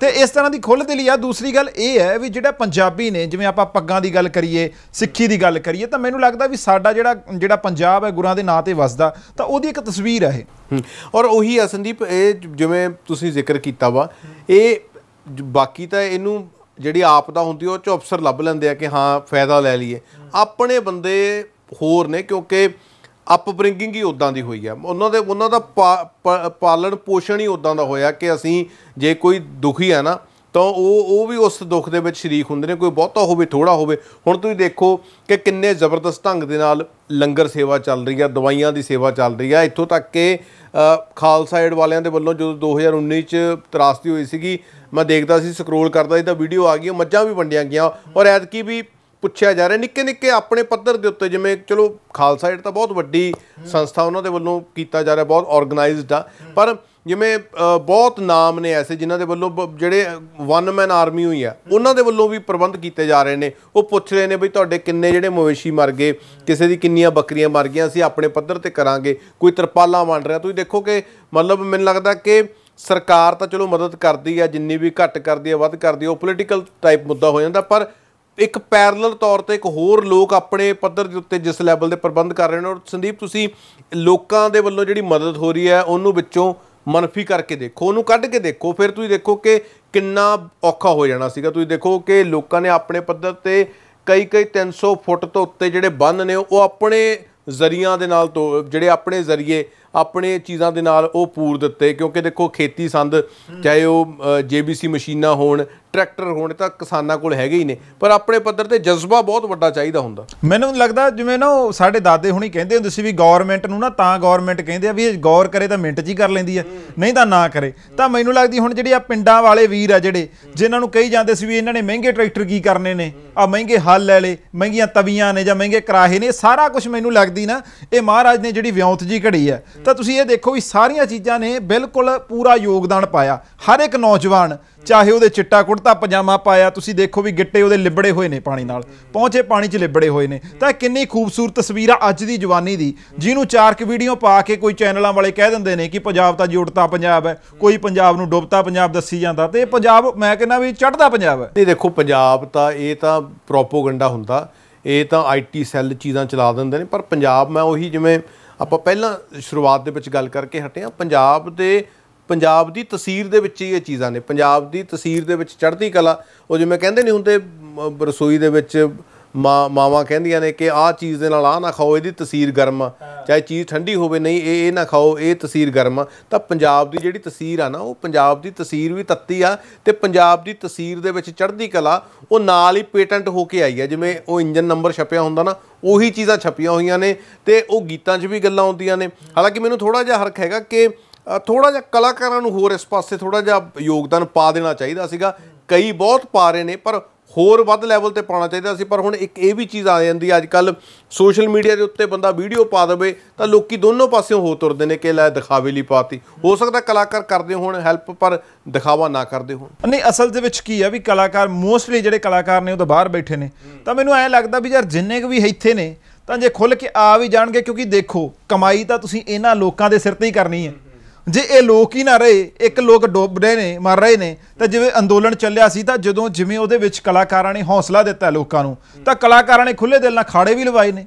ਤੇ ਇਸ ਤਰ੍ਹਾਂ ਦੀ ਖੁੱਲ੍ਹ ਦੇ ਲਈ ਆ ਦੂਸਰੀ ਗੱਲ ਇਹ ਹੈ ਵੀ ਜਿਹੜਾ ਪੰਜਾਬੀ ਨੇ ਜਿਵੇਂ ਆਪਾਂ ਪੱਗਾਂ ਦੀ ਗੱਲ ਕਰੀਏ ਸਿੱਖੀ ਦੀ ਗੱਲ ਕਰੀਏ ਤਾਂ ਮੈਨੂੰ ਲੱਗਦਾ ਵੀ ਸਾਡਾ ਜਿਹੜਾ ਜਿਹੜਾ ਪੰਜਾਬ ਹੈ ਗੁਰਾਂ ਦੇ ਨਾਂ ਤੇ ਵਸਦਾ ਤਾਂ ਉਹਦੀ ਇੱਕ ਤਸਵੀਰ ਹੈ ਇਹ ਔਰ ਉਹੀ ਆ ਸੰਦੀਪ ਇਹ ਜਿਵੇਂ ਤੁਸੀਂ ਜ਼ਿਕਰ ਕੀਤਾ ਵਾ ਇਹ ਬਾਕੀ ਤਾਂ ਇਹਨੂੰ ਜਿਹੜੀ ਆਪ ਦਾ ਹੁੰਦੀ ਉਹ ਚ ਅਫਸਰ ਲੱਭ ਲੈਂਦੇ ਆ ਕਿ ਹਾਂ ਫਾਇਦਾ ਲੈ ਲਈਏ ਆਪਣੇ ਬੰਦੇ ਹੋਰ ਨੇ ਕਿਉਂਕਿ ਅਪਬ੍ਰਿੰਗਿੰਗ ਹੀ ਉਦਾਂ ਦੀ ਹੋਈ ਆ ਉਹਨਾਂ ਦੇ ਉਹਨਾਂ ਦਾ ਪਾਲਣ ਪੋਸ਼ਣ ਹੀ ਉਦਾਂ ਦਾ ਹੋਇਆ ਕਿ ਅਸੀਂ ਜੇ ਕੋਈ ਦੁਖੀ ਆ ਨਾ ਤਾਂ ਉਹ ਉਹ ਵੀ ਉਸ ਦੁੱਖ ਦੇ ਵਿੱਚ ਸ਼ਰੀਕ ਹੁੰਦੇ ਨੇ ਕੋਈ ਬਹੁਤਾ ਹੋਵੇ ਥੋੜਾ ਹੋਵੇ ਹੁਣ ਤੁਸੀਂ ਦੇਖੋ ਕਿ ਕਿੰਨੇ ਜ਼ਬਰਦਸਤ ਢੰਗ ਦੇ ਨਾਲ ਲੰਗਰ ਸੇਵਾ ਚੱਲ ਰਹੀ ਆ ਦਵਾਈਆਂ ਦੀ ਸੇਵਾ ਚੱਲ ਰਹੀ ਆ ਇੱਥੋਂ ਤੱਕ ਕਿ ਖਾਲਸਾ ਏਡ ਵਾਲਿਆਂ ਦੇ ਵੱਲੋਂ ਜਦੋਂ 2019 ਚ ਤਰਾਸਦੀ ਹੋਈ ਸੀਗੀ ਮੈਂ ਦੇਖਦਾ ਸੀ ਸਕਰੋਲ ਕਰਦਾ ਸੀ ਤਾਂ ਵੀਡੀਓ ਆ ਗਈ ਮੱਝਾਂ ਵੀ ਵੰਡੀਆਂ ਗਈਆਂ ਔਰ ਐਤਕੀ ਵੀ ਪੁੱਛਿਆ ਜਾ ਰਿਹਾ ਨਿੱਕੇ ਨਿੱਕੇ ਆਪਣੇ ਪੱਧਰ ਦੇ ਉੱਤੇ ਜਿਵੇਂ ਚਲੋ ਖਾਲਸਾ ਏਡ ਤਾਂ ਬਹੁਤ ਵੱਡੀ ਸੰਸਥਾ ਉਹਨਾਂ ਦੇ ਵੱਲੋਂ ਕੀਤਾ ਜਾ ਰਿਹਾ ਬਹੁਤ ਆਰਗੇਨਾਈਜ਼ਡ ਆ ਪਰ ਜਿਵੇਂ ਬਹੁਤ ਨਾਮ ਨੇ ਐਸੇ ਜਿਨ੍ਹਾਂ ਦੇ ਵੱਲੋਂ ਜਿਹੜੇ ਵਨ ਮੈਨ ਆਰਮੀ ਹੋਈ ਆ ਉਹਨਾਂ ਦੇ ਵੱਲੋਂ ਵੀ ਪ੍ਰਬੰਧ ਕੀਤੇ ਜਾ ਰਹੇ ਨੇ ਉਹ ਪੁੱਛ ਰਹੇ ਨੇ ਵੀ ਤੁਹਾਡੇ ਕਿੰਨੇ ਜਿਹੜੇ ਮਵੇਸ਼ੀ ਮਰ ਗਏ ਕਿਸੇ ਦੀ ਕਿੰਨੀਆਂ ਬੱਕਰੀਆਂ ਮਰ ਗਈਆਂ ਅਸੀਂ ਆਪਣੇ ਪੱਧਰ ਤੇ ਕਰਾਂਗੇ ਕੋਈ ਤਰਪਾਲਾਂ ਵੰਡ ਰਿਹਾ ਤੁਸੀਂ ਦੇਖੋ ਕਿ ਮਤਲਬ ਮੈਨੂੰ ਲੱਗਦਾ ਕਿ ਸਰਕਾਰ ਤਾਂ ਚਲੋ ਮਦਦ ਕਰਦੀ ਆ ਜਿੰਨੀ ਵੀ ਘੱਟ ਕਰਦੀ ਆ ਵੱਧ ਕਰਦੀ ਆ ਉਹ ਪੋਲੀਟੀਕਲ ਟਾਈਪ ਮੁੱਦਾ ਹੋ ਜਾਂਦਾ ਪਰ ਇੱਕ ਪੈਰਲਲ ਤੌਰ ਤੇ ਇੱਕ ਹੋਰ ਲੋਕ ਆਪਣੇ ਪੱਧਰ ਦੇ ਉੱਤੇ ਜਿਸ ਲੈਵਲ ਦੇ ਪ੍ਰਬੰਧ ਕਰ ਰਹੇ ਨੇ ਔਰ ਸੰਦੀਪ ਤੁਸੀਂ ਲੋਕਾਂ ਦੇ ਵੱਲੋਂ ਜਿਹੜੀ ਮਦਦ ਹੋ ਰਹੀ ਹੈ ਉਹਨੂੰ ਵਿੱਚੋਂ ਮਨਫੀ ਕਰਕੇ ਦੇਖੋ ਉਹਨੂੰ ਕੱਢ ਕੇ ਦੇਖੋ ਫਿਰ ਤੁਸੀਂ ਦੇਖੋ ਕਿ ਕਿੰਨਾ ਔਖਾ ਹੋ ਜਾਣਾ ਸੀਗਾ ਤੁਸੀਂ ਦੇਖੋ ਕਿ ਲੋਕਾਂ ਨੇ ਆਪਣੇ ਪੱਧਰ ਤੇ ਕਈ ਕਈ 300 ਫੁੱਟ ਤੋਂ ਉੱਤੇ ਜਿਹੜੇ ਬੰਨ ਨੇ ਉਹ ਆਪਣੇ ਜ਼ਰੀਆਂ ਦੇ ਨਾਲ ਜਿਹੜੇ ਆਪਣੇ ਜ਼ਰੀਏ ਆਪਣੇ ਚੀਜ਼ਾਂ ਦੇ ਨਾਲ ਉਹ ਪੂਰ ਦਿੱਤੇ ਕਿਉਂਕਿ ਦੇਖੋ ਖੇਤੀ ਸੰਦ ਚਾਹੇ ਉਹ ਜੀਬੀਸੀ ਮਸ਼ੀਨਾਂ ਹੋਣ ਟਰੈਕਟਰ ਹੋਣ ਤਾਂ ਕਿਸਾਨਾਂ ਕੋਲ ਹੈਗੇ ਹੀ ਨੇ ਪਰ ਆਪਣੇ ਪੱਧਰ ਤੇ ਜਜ਼ਬਾ ਬਹੁਤ ਵੱਡਾ ਚਾਹੀਦਾ ਹੁੰਦਾ ਮੈਨੂੰ ਲੱਗਦਾ ਜਿਵੇਂ ਨਾ ਸਾਡੇ ਦਾਦੇ ਹੁਣੀ ਕਹਿੰਦੇ ਹੁੰਦੇ ਸੀ ਵੀ ਗਵਰਨਮੈਂਟ ਨੂੰ ਨਾ ਤਾਂ ਗਵਰਨਮੈਂਟ ਕਹਿੰਦੇ ਆ ਵੀ ਇਹ ਗੌਰ ਕਰੇ ਤਾਂ ਮਿੰਟ 'ਚ ਹੀ ਕਰ ਲੈਂਦੀ ਆ ਨਹੀਂ ਤਾਂ ਨਾ ਕਰੇ ਤਾਂ ਮੈਨੂੰ ਲੱਗਦੀ ਹੁਣ ਜਿਹੜੀ ਆ ਪਿੰਡਾਂ ਵਾਲੇ ਵੀਰ ਆ ਜਿਹੜੇ ਜਿਨ੍ਹਾਂ ਨੂੰ ਕਹੀ ਜਾਂਦੇ ਸੀ ਵੀ ਇਹਨਾਂ ਨੇ ਮਹਿੰਗੇ ਟਰੈਕਟਰ ਕੀ ਕਰਨੇ ਨੇ ਆ ਮਹਿੰਗੇ ਹੱਲ ਲੈ ਲੇ ਮਹਿੰਗੀਆਂ ਤਵੀਆਂ ਨੇ ਜਾਂ ਮਹਿੰਗੇ ਕਰਾਹੇ ਨੇ ਸਾਰਾ ਕੁਝ ਮੈਨੂੰ ਲੱਗਦੀ ਨਾ ਇਹ ਮਹਾਰਾਜ ਨੇ ਜਿਹੜੀ ਵਿਉਂਤ ਜੀ ਘੜੀ ਆ ਤਾਂ ਤੁਸੀਂ ਇਹ ਦੇਖੋ ਵੀ ਸਾਰੀਆਂ ਚੀਜ਼ਾਂ ਨੇ ਬਿਲਕੁਲ ਪੂਰਾ ਯੋਗਦਾਨ ਪਾਇਆ ਹਰ ਇੱਕ ਨੌਜਵਾਨ ਚਾਹੇ ਉਹਦੇ ਚਿੱਟਾ ਕੁੜਤਾ ਪਜਾਮਾ ਪਾਇਆ ਤੁਸੀਂ ਦੇਖੋ ਵੀ ਗਿੱਟੇ ਉਹਦੇ ਲਿਬੜੇ ਹੋਏ ਨੇ ਪਾਣੀ ਨਾਲ ਪਹੁੰਚੇ ਪਾਣੀ 'ਚ ਲਿਬੜੇ ਹੋਏ ਨੇ ਤਾਂ ਕਿੰਨੀ ਖੂਬਸੂਰਤ ਤਸਵੀਰ ਆ ਅੱਜ ਦੀ ਜਵਾਨੀ ਦੀ ਜਿਹਨੂੰ ਚਾਰਕ ਵੀਡੀਓ ਪਾ ਕੇ ਕੋਈ ਚੈਨਲਾਂ ਵਾਲੇ ਕਹਿ ਦਿੰਦੇ ਨੇ ਕਿ ਪੰਜਾਬ ਤਾਂ ਜੁੜਤਾ ਪੰਜਾਬ ਹੈ ਕੋਈ ਪੰਜਾਬ ਨੂੰ ਡੁੱਬਤਾ ਪੰਜਾਬ ਦੱਸੀ ਜਾਂਦਾ ਤੇ ਇਹ ਪੰਜਾਬ ਮੈਂ ਕਹਿੰਦਾ ਵੀ ਚੜਦਾ ਪੰਜਾਬ ਹੈ ਨਹੀਂ ਦੇਖੋ ਪੰਜਾਬ ਤਾਂ ਇਹ ਤਾਂ ਪ੍ਰੋਪੋਗੈਂਡਾ ਹੁੰਦਾ ਇਹ ਤਾਂ ਆਈਟੀ ਸੈੱਲ ਚੀਜ਼ਾਂ ਚਲਾ ਦਿੰਦੇ ਨੇ ਪਰ ਪੰਜਾਬ ਮੈਂ ਉਹੀ ਜਿਵੇਂ ਆਪਾਂ ਪਹਿਲਾਂ ਸ਼ੁਰੂਆਤ ਦੇ ਵਿੱਚ ਗੱਲ ਕਰਕੇ ਹਟੇ ਆ ਪੰਜਾਬ ਦੇ ਪੰਜਾਬ ਦੀ ਤਸਵੀਰ ਦੇ ਵਿੱਚ ਹੀ ਇਹ ਚੀਜ਼ਾਂ ਨੇ ਪੰਜਾਬ ਦੀ ਤਸਵੀਰ ਦੇ ਵਿੱਚ ਚੜ੍ਹਦੀ ਕਲਾ ਉਹ ਜਿਵੇਂ ਕਹਿੰਦੇ ਨਹੀਂ ਹੁੰਦੇ ਰਸੋਈ ਦੇ ਵਿੱਚ ਮਾਵਾ ਕਹਿੰਦੀਆਂ ਨੇ ਕਿ ਆਹ ਚੀਜ਼ ਦੇ ਨਾਲ ਆ ਨਾ ਖਾਓ ਇਹਦੀ ਤਸੀਰ ਗਰਮ ਆ ਚਾਹੇ ਚੀਜ਼ ਠੰਡੀ ਹੋਵੇ ਨਹੀਂ ਇਹ ਇਹ ਨਾ ਖਾਓ ਇਹ ਤਸੀਰ ਗਰਮ ਆ ਤਾਂ ਪੰਜਾਬ ਦੀ ਜਿਹੜੀ ਤਸੀਰ ਆ ਨਾ ਉਹ ਪੰਜਾਬ ਦੀ ਤਸੀਰ ਵੀ ਤੱਤੀ ਆ ਤੇ ਪੰਜਾਬ ਦੀ ਤਸੀਰ ਦੇ ਵਿੱਚ ਚੜ੍ਹਦੀ ਕਲਾ ਉਹ ਨਾਲ ਹੀ ਪੇਟੈਂਟ ਹੋ ਕੇ ਆਈ ਆ ਜਿਵੇਂ ਉਹ ਇੰਜਨ ਨੰਬਰ ਛਪਿਆ ਹੁੰਦਾ ਨਾ ਉਹੀ ਚੀਜ਼ਾਂ ਛਪੀਆਂ ਹੋਈਆਂ ਨੇ ਤੇ ਉਹ ਗੀਤਾਂ 'ਚ ਵੀ ਗੱਲਾਂ ਆਉਂਦੀਆਂ ਨੇ ਹਾਲਾਂਕਿ ਮੈਨੂੰ ਥੋੜਾ ਜਿਹਾ ਹਰਖ ਹੈਗਾ ਕਿ ਥੋੜਾ ਜਿਹਾ ਕਲਾਕਾਰਾਂ ਨੂੰ ਹੋਰ ਇਸ ਪਾਸੇ ਥੋੜਾ ਜਿਹਾ ਯੋਗਦਾਨ ਪਾ ਦੇਣਾ ਚਾਹੀਦਾ ਸੀਗਾ ਕਈ ਬਹੁਤ ਪਾ ਰਹੇ ਨੇ ਪਰ ਹੋਰ ਵੱਧ ਲੈਵਲ ਤੇ ਪਾਉਣਾ ਚਾਹੀਦਾ ਸੀ ਪਰ ਹੁਣ ਇੱਕ ਇਹ ਵੀ ਚੀਜ਼ ਆ ਜਾਂਦੀ ਹੈ ਅੱਜ ਕੱਲ ਸੋਸ਼ਲ ਮੀਡੀਆ ਦੇ ਉੱਤੇ ਬੰਦਾ ਵੀਡੀਓ ਪਾ ਦੇਵੇ ਤਾਂ ਲੋਕੀ ਦੋਨੋਂ ਪਾਸਿਓਂ ਹੋ ਤੁਰਦੇ ਨੇ ਕਿ ਲੈ ਦਿਖਾਵੇ ਲਈ ਪਾਤੀ ਹੋ ਸਕਦਾ ਕਲਾਕਾਰ ਕਰਦੇ ਹੋਣ ਹੈਲਪ ਪਰ ਦਿਖਾਵਾ ਨਾ ਕਰਦੇ ਹੋਣ ਨਹੀਂ ਅਸਲ ਦੇ ਵਿੱਚ ਕੀ ਆ ਵੀ ਕਲਾਕਾਰ ਮੋਸਟਲੀ ਜਿਹੜੇ ਕਲਾਕਾਰ ਨੇ ਉਹ ਤਾਂ ਬਾਹਰ ਬੈਠੇ ਨੇ ਤਾਂ ਮੈਨੂੰ ਐ ਲੱਗਦਾ ਵੀ ਯਾਰ ਜਿੰਨੇ ਕੁ ਵੀ ਇੱਥੇ ਨੇ ਤਾਂ ਜੇ ਖੁੱਲ ਕੇ ਆ ਵੀ ਜਾਣਗੇ ਕਿਉਂਕਿ ਦੇਖੋ ਕਮਾਈ ਤਾਂ ਤੁਸੀਂ ਇਹਨਾਂ ਲੋਕਾਂ ਦੇ ਸਿਰ ਤੇ ਹੀ ਕਰਨੀ ਹੈ ਜੇ ਇਹ ਲੋਕ ਹੀ ਨਾ ਰਹੇ ਇੱਕ ਲੋਕ ਡੁੱਬ ਰਹੇ ਨੇ ਮਰ ਰਹੇ ਨੇ ਤਾਂ ਜਿਵੇਂ ਅੰਦੋਲਨ ਚੱਲਿਆ ਸੀ ਤਾਂ ਜਦੋਂ ਜਿਵੇਂ ਉਹਦੇ ਵਿੱਚ ਕਲਾਕਾਰਾਂ ਨੇ ਹੌਸਲਾ ਦਿੱਤਾ ਲੋਕਾਂ ਨੂੰ ਤਾਂ ਕਲਾਕਾਰਾਂ ਨੇ ਖੁੱਲੇ ਦਿਲ ਨਾਲ ਖਾੜੇ ਵੀ ਲਵਾਏ ਨੇ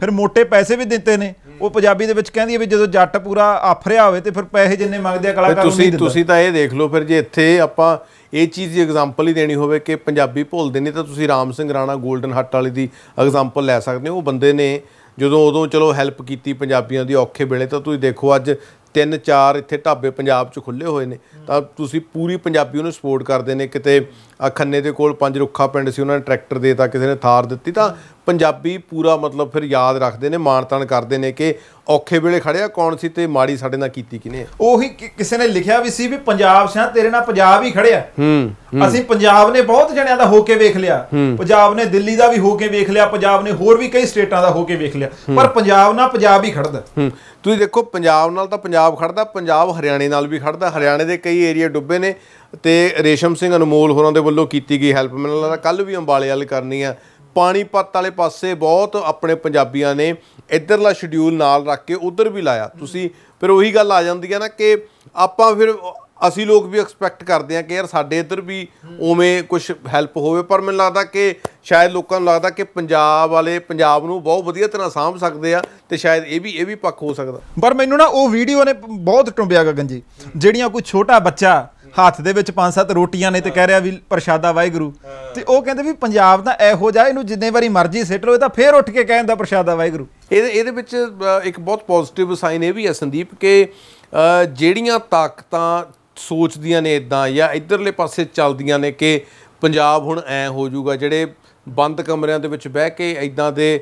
ਫਿਰ ਮੋٹے ਪੈਸੇ ਵੀ ਦਿੱਤੇ ਨੇ ਉਹ ਪੰਜਾਬੀ ਦੇ ਵਿੱਚ ਕਹਿੰਦੀ ਹੈ ਵੀ ਜਦੋਂ ਜੱਟ ਪੂਰਾ ਆਫਰਿਆ ਹੋਵੇ ਤੇ ਫਿਰ ਪੈਸੇ ਜਿੰਨੇ ਮੰਗਦੇ ਆ ਕਲਾਕਾਰ ਨੂੰ ਤੁਸੀਂ ਤੁਸੀਂ ਤਾਂ ਇਹ ਦੇਖ ਲਓ ਫਿਰ ਜੇ ਇੱਥੇ ਆਪਾਂ ਇਹ ਚੀਜ਼ ਦੀ ਐਗਜ਼ਾਮਪਲ ਹੀ ਦੇਣੀ ਹੋਵੇ ਕਿ ਪੰਜਾਬੀ ਭੁੱਲਦੇ ਨਹੀਂ ਤਾਂ ਤੁਸੀਂ ਰਾਮ ਸਿੰਘ ਰਾਣਾ 골ਡਨ ਹੱਟ ਵਾਲੇ ਦੀ ਐਗਜ਼ਾਮਪਲ ਲੈ ਸਕਦੇ ਹੋ ਉਹ ਬੰਦੇ ਨੇ ਜਦੋਂ ਉਦੋਂ ਚਲੋ ਹੈਲਪ ਕੀਤੀ ਪੰਜਾਬੀਆਂ ਦੀ ਔਖੇ ਵੇਲੇ ਤਾਂ ਤੁਸੀਂ ਦੇਖੋ ਅੱਜ ਤਿੰਨ ਚਾਰ ਇੱਥੇ ਢਾਬੇ ਪੰਜਾਬ 'ਚ ਖੁੱਲੇ ਹੋਏ ਨੇ ਤਾਂ ਤੁਸੀਂ ਪੂਰੀ ਪੰਜਾਬੀ ਉਹਨੂੰ ਸਪੋਰਟ ਕਰਦੇ ਨੇ ਕਿਤੇ ਆ ਖੰਨੇ ਦੇ ਕੋਲ ਪੰਜ ਰੁੱਖਾ ਪਿੰਡ ਸੀ ਉਹਨਾਂ ਨੇ ਟਰੈਕਟਰ ਦੇਤਾ ਕਿਸੇ ਨੇ ਥਾਰ ਦਿੱਤੀ ਤਾਂ ਪੰਜਾਬੀ ਪੂਰਾ ਮਤਲਬ ਫਿਰ ਯਾਦ ਰੱਖਦੇ ਨੇ ਮਾਣਤਾਨ ਕਰਦੇ ਨੇ ਕਿ ਔਖੇ ਵੇਲੇ ਖੜਿਆ ਕੌਣ ਸੀ ਤੇ ਮਾੜੀ ਸਾਡੇ ਨਾਲ ਕੀਤੀ ਕਿਨੇ ਉਹੀ ਕਿਸੇ ਨੇ ਲਿਖਿਆ ਵੀ ਸੀ ਵੀ ਪੰਜਾਬ ਸਿਆ ਤੇਰੇ ਨਾਲ ਪੰਜਾਬ ਹੀ ਖੜਿਆ ਹੂੰ ਅਸੀਂ ਪੰਜਾਬ ਨੇ ਬਹੁਤ ਜਣਿਆਂ ਦਾ ਹੋ ਕੇ ਵੇਖ ਲਿਆ ਪੰਜਾਬ ਨੇ ਦਿੱਲੀ ਦਾ ਵੀ ਹੋ ਕੇ ਵੇਖ ਲਿਆ ਪੰਜਾਬ ਨੇ ਹੋਰ ਵੀ ਕਈ ਸਟੇਟਾਂ ਦਾ ਹੋ ਕੇ ਵੇਖ ਲਿਆ ਪਰ ਪੰਜਾਬ ਨਾਲ ਪੰਜਾਬ ਹੀ ਖੜਦਾ ਤੁਸੀਂ ਦੇਖੋ ਪੰਜਾਬ ਨਾਲ ਤਾਂ ਪੰਜਾਬ ਖੜਦਾ ਪੰਜਾਬ ਹਰਿਆਣੇ ਨਾਲ ਵੀ ਖੜਦਾ ਹਰਿਆਣੇ ਦੇ ਕਈ ਏਰੀਆ ਡੁੱਬੇ ਨੇ ਤੇ ਰੇਸ਼ਮ ਸਿੰਘ ਅਨਮੋਲ ਹੋਰਾਂ ਦੇ ਵੱਲੋਂ ਕੀਤੀ ਗਈ ਹੈਲਪ ਮੈਨੂੰ ਲੱਗਦਾ ਕੱਲ ਵੀ ਅੰਬਾਲੇ ਵਾਲੇ ਕਰਨੀ ਆ ਪਾਣੀਪਤ ਵਾਲੇ ਪਾਸੇ ਬਹੁਤ ਆਪਣੇ ਪੰਜਾਬੀਆਂ ਨੇ ਇਧਰਲਾ ਸ਼ਡਿਊਲ ਨਾਲ ਰੱਖ ਕੇ ਉਧਰ ਵੀ ਲਾਇਆ ਤੁਸੀਂ ਫਿਰ ਉਹੀ ਗੱਲ ਆ ਜਾਂਦੀ ਹੈ ਨਾ ਕਿ ਆਪਾਂ ਫਿਰ ਅਸੀਂ ਲੋਕ ਵੀ ਐਕਸਪੈਕਟ ਕਰਦੇ ਆ ਕਿ ਯਾਰ ਸਾਡੇ ਇੱਧਰ ਵੀ ਉਵੇਂ ਕੁਝ ਹੈਲਪ ਹੋਵੇ ਪਰ ਮੈਨੂੰ ਲੱਗਦਾ ਕਿ ਸ਼ਾਇਦ ਲੋਕਾਂ ਨੂੰ ਲੱਗਦਾ ਕਿ ਪੰਜਾਬ ਵਾਲੇ ਪੰਜਾਬ ਨੂੰ ਬਹੁਤ ਵਧੀਆ ਤਰ੍ਹਾਂ ਸਾਂਭ ਸਕਦੇ ਆ ਤੇ ਸ਼ਾਇਦ ਇਹ ਵੀ ਇਹ ਵੀ ਪੱਖ ਹੋ ਸਕਦਾ ਪਰ ਮੈਨੂੰ ਨਾ ਉਹ ਵੀਡੀਓ ਨੇ ਬਹੁਤ ਟੁੰਬਿਆ ਗੰਜੀ ਜਿਹੜੀਆਂ ਕੋਈ ਛੋਟਾ ਬੱਚਾ ਹੱਥ ਦੇ ਵਿੱਚ ਪੰਜ ਸੱਤ ਰੋਟੀਆਂ ਨੇ ਤੇ ਕਹਿ ਰਿਹਾ ਵੀ ਪ੍ਰਸ਼ਾਦਾ ਵਾਹਿਗੁਰੂ ਤੇ ਉਹ ਕਹਿੰਦੇ ਵੀ ਪੰਜਾਬ ਤਾਂ ਇਹੋ ਜਿਹਾ ਇਹਨੂੰ ਜਿੰਨੇ ਵਾਰੀ ਮਰਜ਼ੀ ਸਿੱਟ ਲੋ ਇਹ ਤਾਂ ਫੇਰ ਉੱਠ ਕੇ ਕਹਿੰਦਾ ਪ੍ਰਸ਼ਾਦਾ ਵਾਹਿਗੁਰੂ ਇਹਦੇ ਇਹਦੇ ਵਿੱਚ ਇੱਕ ਬਹੁਤ ਪੋਜ਼ਿਟਿਵ ਸਾਈਨ ਇਹ ਵੀ ਹੈ ਸੰਦੀਪ ਕਿ ਜਿਹੜੀਆਂ ਤਾਕਤਾਂ ਸੋਚਦੀਆਂ ਨੇ ਇਦਾਂ ਜਾਂ ਇਧਰਲੇ ਪਾਸੇ ਚੱਲਦੀਆਂ ਨੇ ਕਿ ਪੰਜਾਬ ਹੁਣ ਐ ਹੋ ਜਾਊਗਾ ਜਿਹੜੇ ਬੰਦ ਕਮਰਿਆਂ ਦੇ ਵਿੱਚ ਬਹਿ ਕੇ ਇਦਾਂ ਦੇ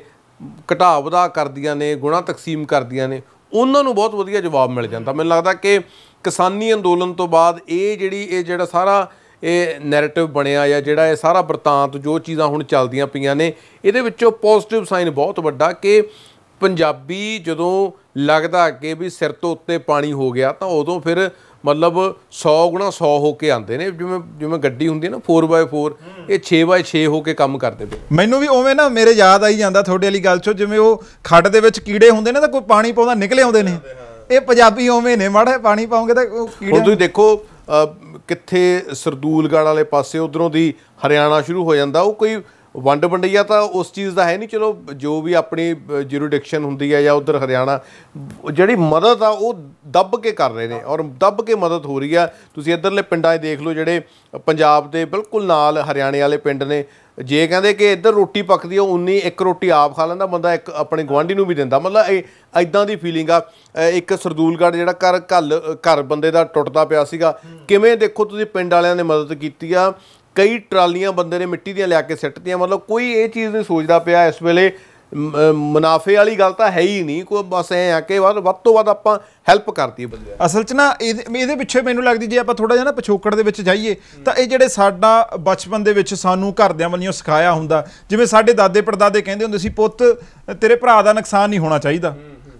ਘਟਾਵਦਾ ਵਧਾ ਕਰਦੀਆਂ ਨੇ ਗੁਣਾ ਤਕਸੀਮ ਕਰਦੀਆਂ ਨੇ ਉਹਨਾਂ ਨੂੰ ਬਹੁਤ ਵਧੀਆ ਜਵਾਬ ਮਿਲ ਜਾਂਦਾ ਮੈਨੂੰ ਲੱਗਦਾ ਕਿ ਕਿਸਾਨੀ ਅੰਦੋਲਨ ਤੋਂ ਬਾਅਦ ਇਹ ਜਿਹੜੀ ਇਹ ਜਿਹੜਾ ਸਾਰਾ ਇਹ ਨੈਰੇਟਿਵ ਬਣਿਆ ਜਾਂ ਜਿਹੜਾ ਇਹ ਸਾਰਾ ਵਰਤਾਂਤ ਜੋ ਚੀਜ਼ਾਂ ਹੁਣ ਚੱਲਦੀਆਂ ਪਈਆਂ ਨੇ ਇਹਦੇ ਵਿੱਚੋਂ ਪੋਜ਼ਿਟਿਵ ਸਾਈਨ ਬਹੁਤ ਵੱਡਾ ਕਿ ਪੰਜਾਬੀ ਜਦੋਂ ਲੱਗਦਾ ਕਿ ਵੀ ਸਿਰ ਤੋਂ ਉੱਤੇ ਪਾਣੀ ਹੋ ਗਿਆ ਤਾਂ ਉਦੋਂ ਫਿਰ ਮਤਲਬ 100 ਗੁਣਾ 100 ਹੋ ਕੇ ਆਉਂਦੇ ਨੇ ਜਿਵੇਂ ਜਿਵੇਂ ਗੱਡੀ ਹੁੰਦੀ ਹੈ ਨਾ 4x4 ਇਹ 6x6 ਹੋ ਕੇ ਕੰਮ ਕਰਦੇ ਪਏ ਮੈਨੂੰ ਵੀ ਉਵੇਂ ਨਾ ਮੇਰੇ ਯਾਦ ਆਈ ਜਾਂਦਾ ਤੁਹਾਡੇ ਵਾਲੀ ਗੱਲ ਚੋਂ ਜਿਵੇਂ ਉਹ ਖੱਡ ਦੇ ਵਿੱਚ ਕੀੜੇ ਹੁੰਦੇ ਨੇ ਤਾਂ ਕੋਈ ਪਾਣੀ ਪਾਉਂਦਾ ਨਿਕਲੇ ਆਉਂਦੇ ਨੇ ਇਹ ਪੰਜਾਬੀ ਉਵੇਂ ਨੇ ਮੜਾ ਪਾਣੀ ਪਾਉਂਗੇ ਤਾਂ ਉਹ ਕੀੜੇ ਹੁਣ ਤੁਸੀਂ ਦੇਖੋ ਕਿੱਥੇ ਸਰਦੂਲਗੜ ਵਾਲੇ ਪਾਸੇ ਉਧਰੋਂ ਦੀ ਹਰਿਆਣਾ ਸ਼ੁਰੂ ਹੋ ਜਾਂਦਾ ਉਹ ਕੋਈ ਵੰਡ ਵੰਡਈਆ ਤਾਂ ਉਸ ਚੀਜ਼ ਦਾ ਹੈ ਨਹੀਂ ਚਲੋ ਜੋ ਵੀ ਆਪਣੀ ਜੁਰਿਡਿਕਸ਼ਨ ਹੁੰਦੀ ਹੈ ਜਾਂ ਉਧਰ ਹਰਿਆਣਾ ਜਿਹੜੀ ਮਦਦ ਆ ਉਹ ਦੱਬ ਕੇ ਕਰ ਰਹੇ ਨੇ ਔਰ ਦੱਬ ਕੇ ਮਦਦ ਹੋ ਰਹੀ ਆ ਤੁਸੀਂ ਇਧਰਲੇ ਪਿੰਡਾਂ 'ਚ ਦੇਖ ਲਓ ਜਿਹੜੇ ਪੰਜਾਬ ਦੇ ਬਿਲਕੁਲ ਨਾਲ ਹਰਿਆਣੇ ਵਾਲੇ ਪਿੰਡ ਨੇ ਜੇ ਕਹਿੰਦੇ ਕਿ ਇੱਧਰ ਰੋਟੀ ਪੱਕਦੀ ਹੈ ਉਨੀ ਇੱਕ ਰੋਟੀ ਆਪ ਖਾ ਲੈਂਦਾ ਬੰਦਾ ਇੱਕ ਆਪਣੇ ਗਵਾਂਢੀ ਨੂੰ ਵੀ ਦਿੰਦਾ ਮਤਲਬ ਇਹ ਐਦਾਂ ਦੀ ਫੀਲਿੰਗ ਆ ਇੱਕ ਸਰਦੂਲਗੜ ਜਿਹੜਾ ਘਰ ਘਰ ਬੰਦੇ ਦਾ ਟੁੱਟਦਾ ਪਿਆ ਸੀਗਾ ਕਿਵੇਂ ਦੇਖੋ ਤੁਸੀਂ ਪਿੰਡ ਵਾਲਿਆਂ ਨੇ ਮਦਦ ਕੀਤੀ ਆ ਕਈ ਟਰਾਲੀਆਂ ਬੰਦੇ ਨੇ ਮਿੱਟੀ ਦੀਆਂ ਲਿਆ ਕੇ ਸਿੱਟਤੀਆਂ ਮਤਲਬ ਕੋਈ ਇਹ ਚੀਜ਼ ਨਹੀਂ ਸੋਚਦਾ ਪਿਆ ਇਸ ਵੇਲੇ ਮੁਨਾਫੇ ਵਾਲੀ ਗੱਲ ਤਾਂ ਹੈ ਹੀ ਨਹੀਂ ਕੋਈ ਬਸ ਐ ਆ ਕੇ ਵੱਧ ਤੋਂ ਵੱਧ ਆਪਾਂ ਹੈਲਪ ਕਰਦੀ ਬੰਦੇ ਅਸਲ 'ਚ ਨਾ ਇਹਦੇ ਪਿੱਛੇ ਮੈਨੂੰ ਲੱਗਦੀ ਜੇ ਆਪਾਂ ਥੋੜਾ ਜਿਹਾ ਨਾ ਪਿਛੋਕੜ ਦੇ ਵਿੱਚ ਜਾਈਏ ਤਾਂ ਇਹ ਜਿਹੜੇ ਸਾਡਾ ਬਚਪਨ ਦੇ ਵਿੱਚ ਸਾਨੂੰ ਘਰਦਿਆਂ ਵੱਲੋਂ ਸਿਖਾਇਆ ਹੁੰਦਾ ਜਿਵੇਂ ਸਾਡੇ ਦਾਦੇ ਪੜਦਾਦੇ ਕਹਿੰਦੇ ਹੁੰਦੇ ਸੀ ਪੁੱਤ ਤੇਰੇ ਭਰਾ ਦਾ ਨੁਕਸਾਨ ਨਹੀਂ ਹੋਣਾ ਚਾਹੀਦਾ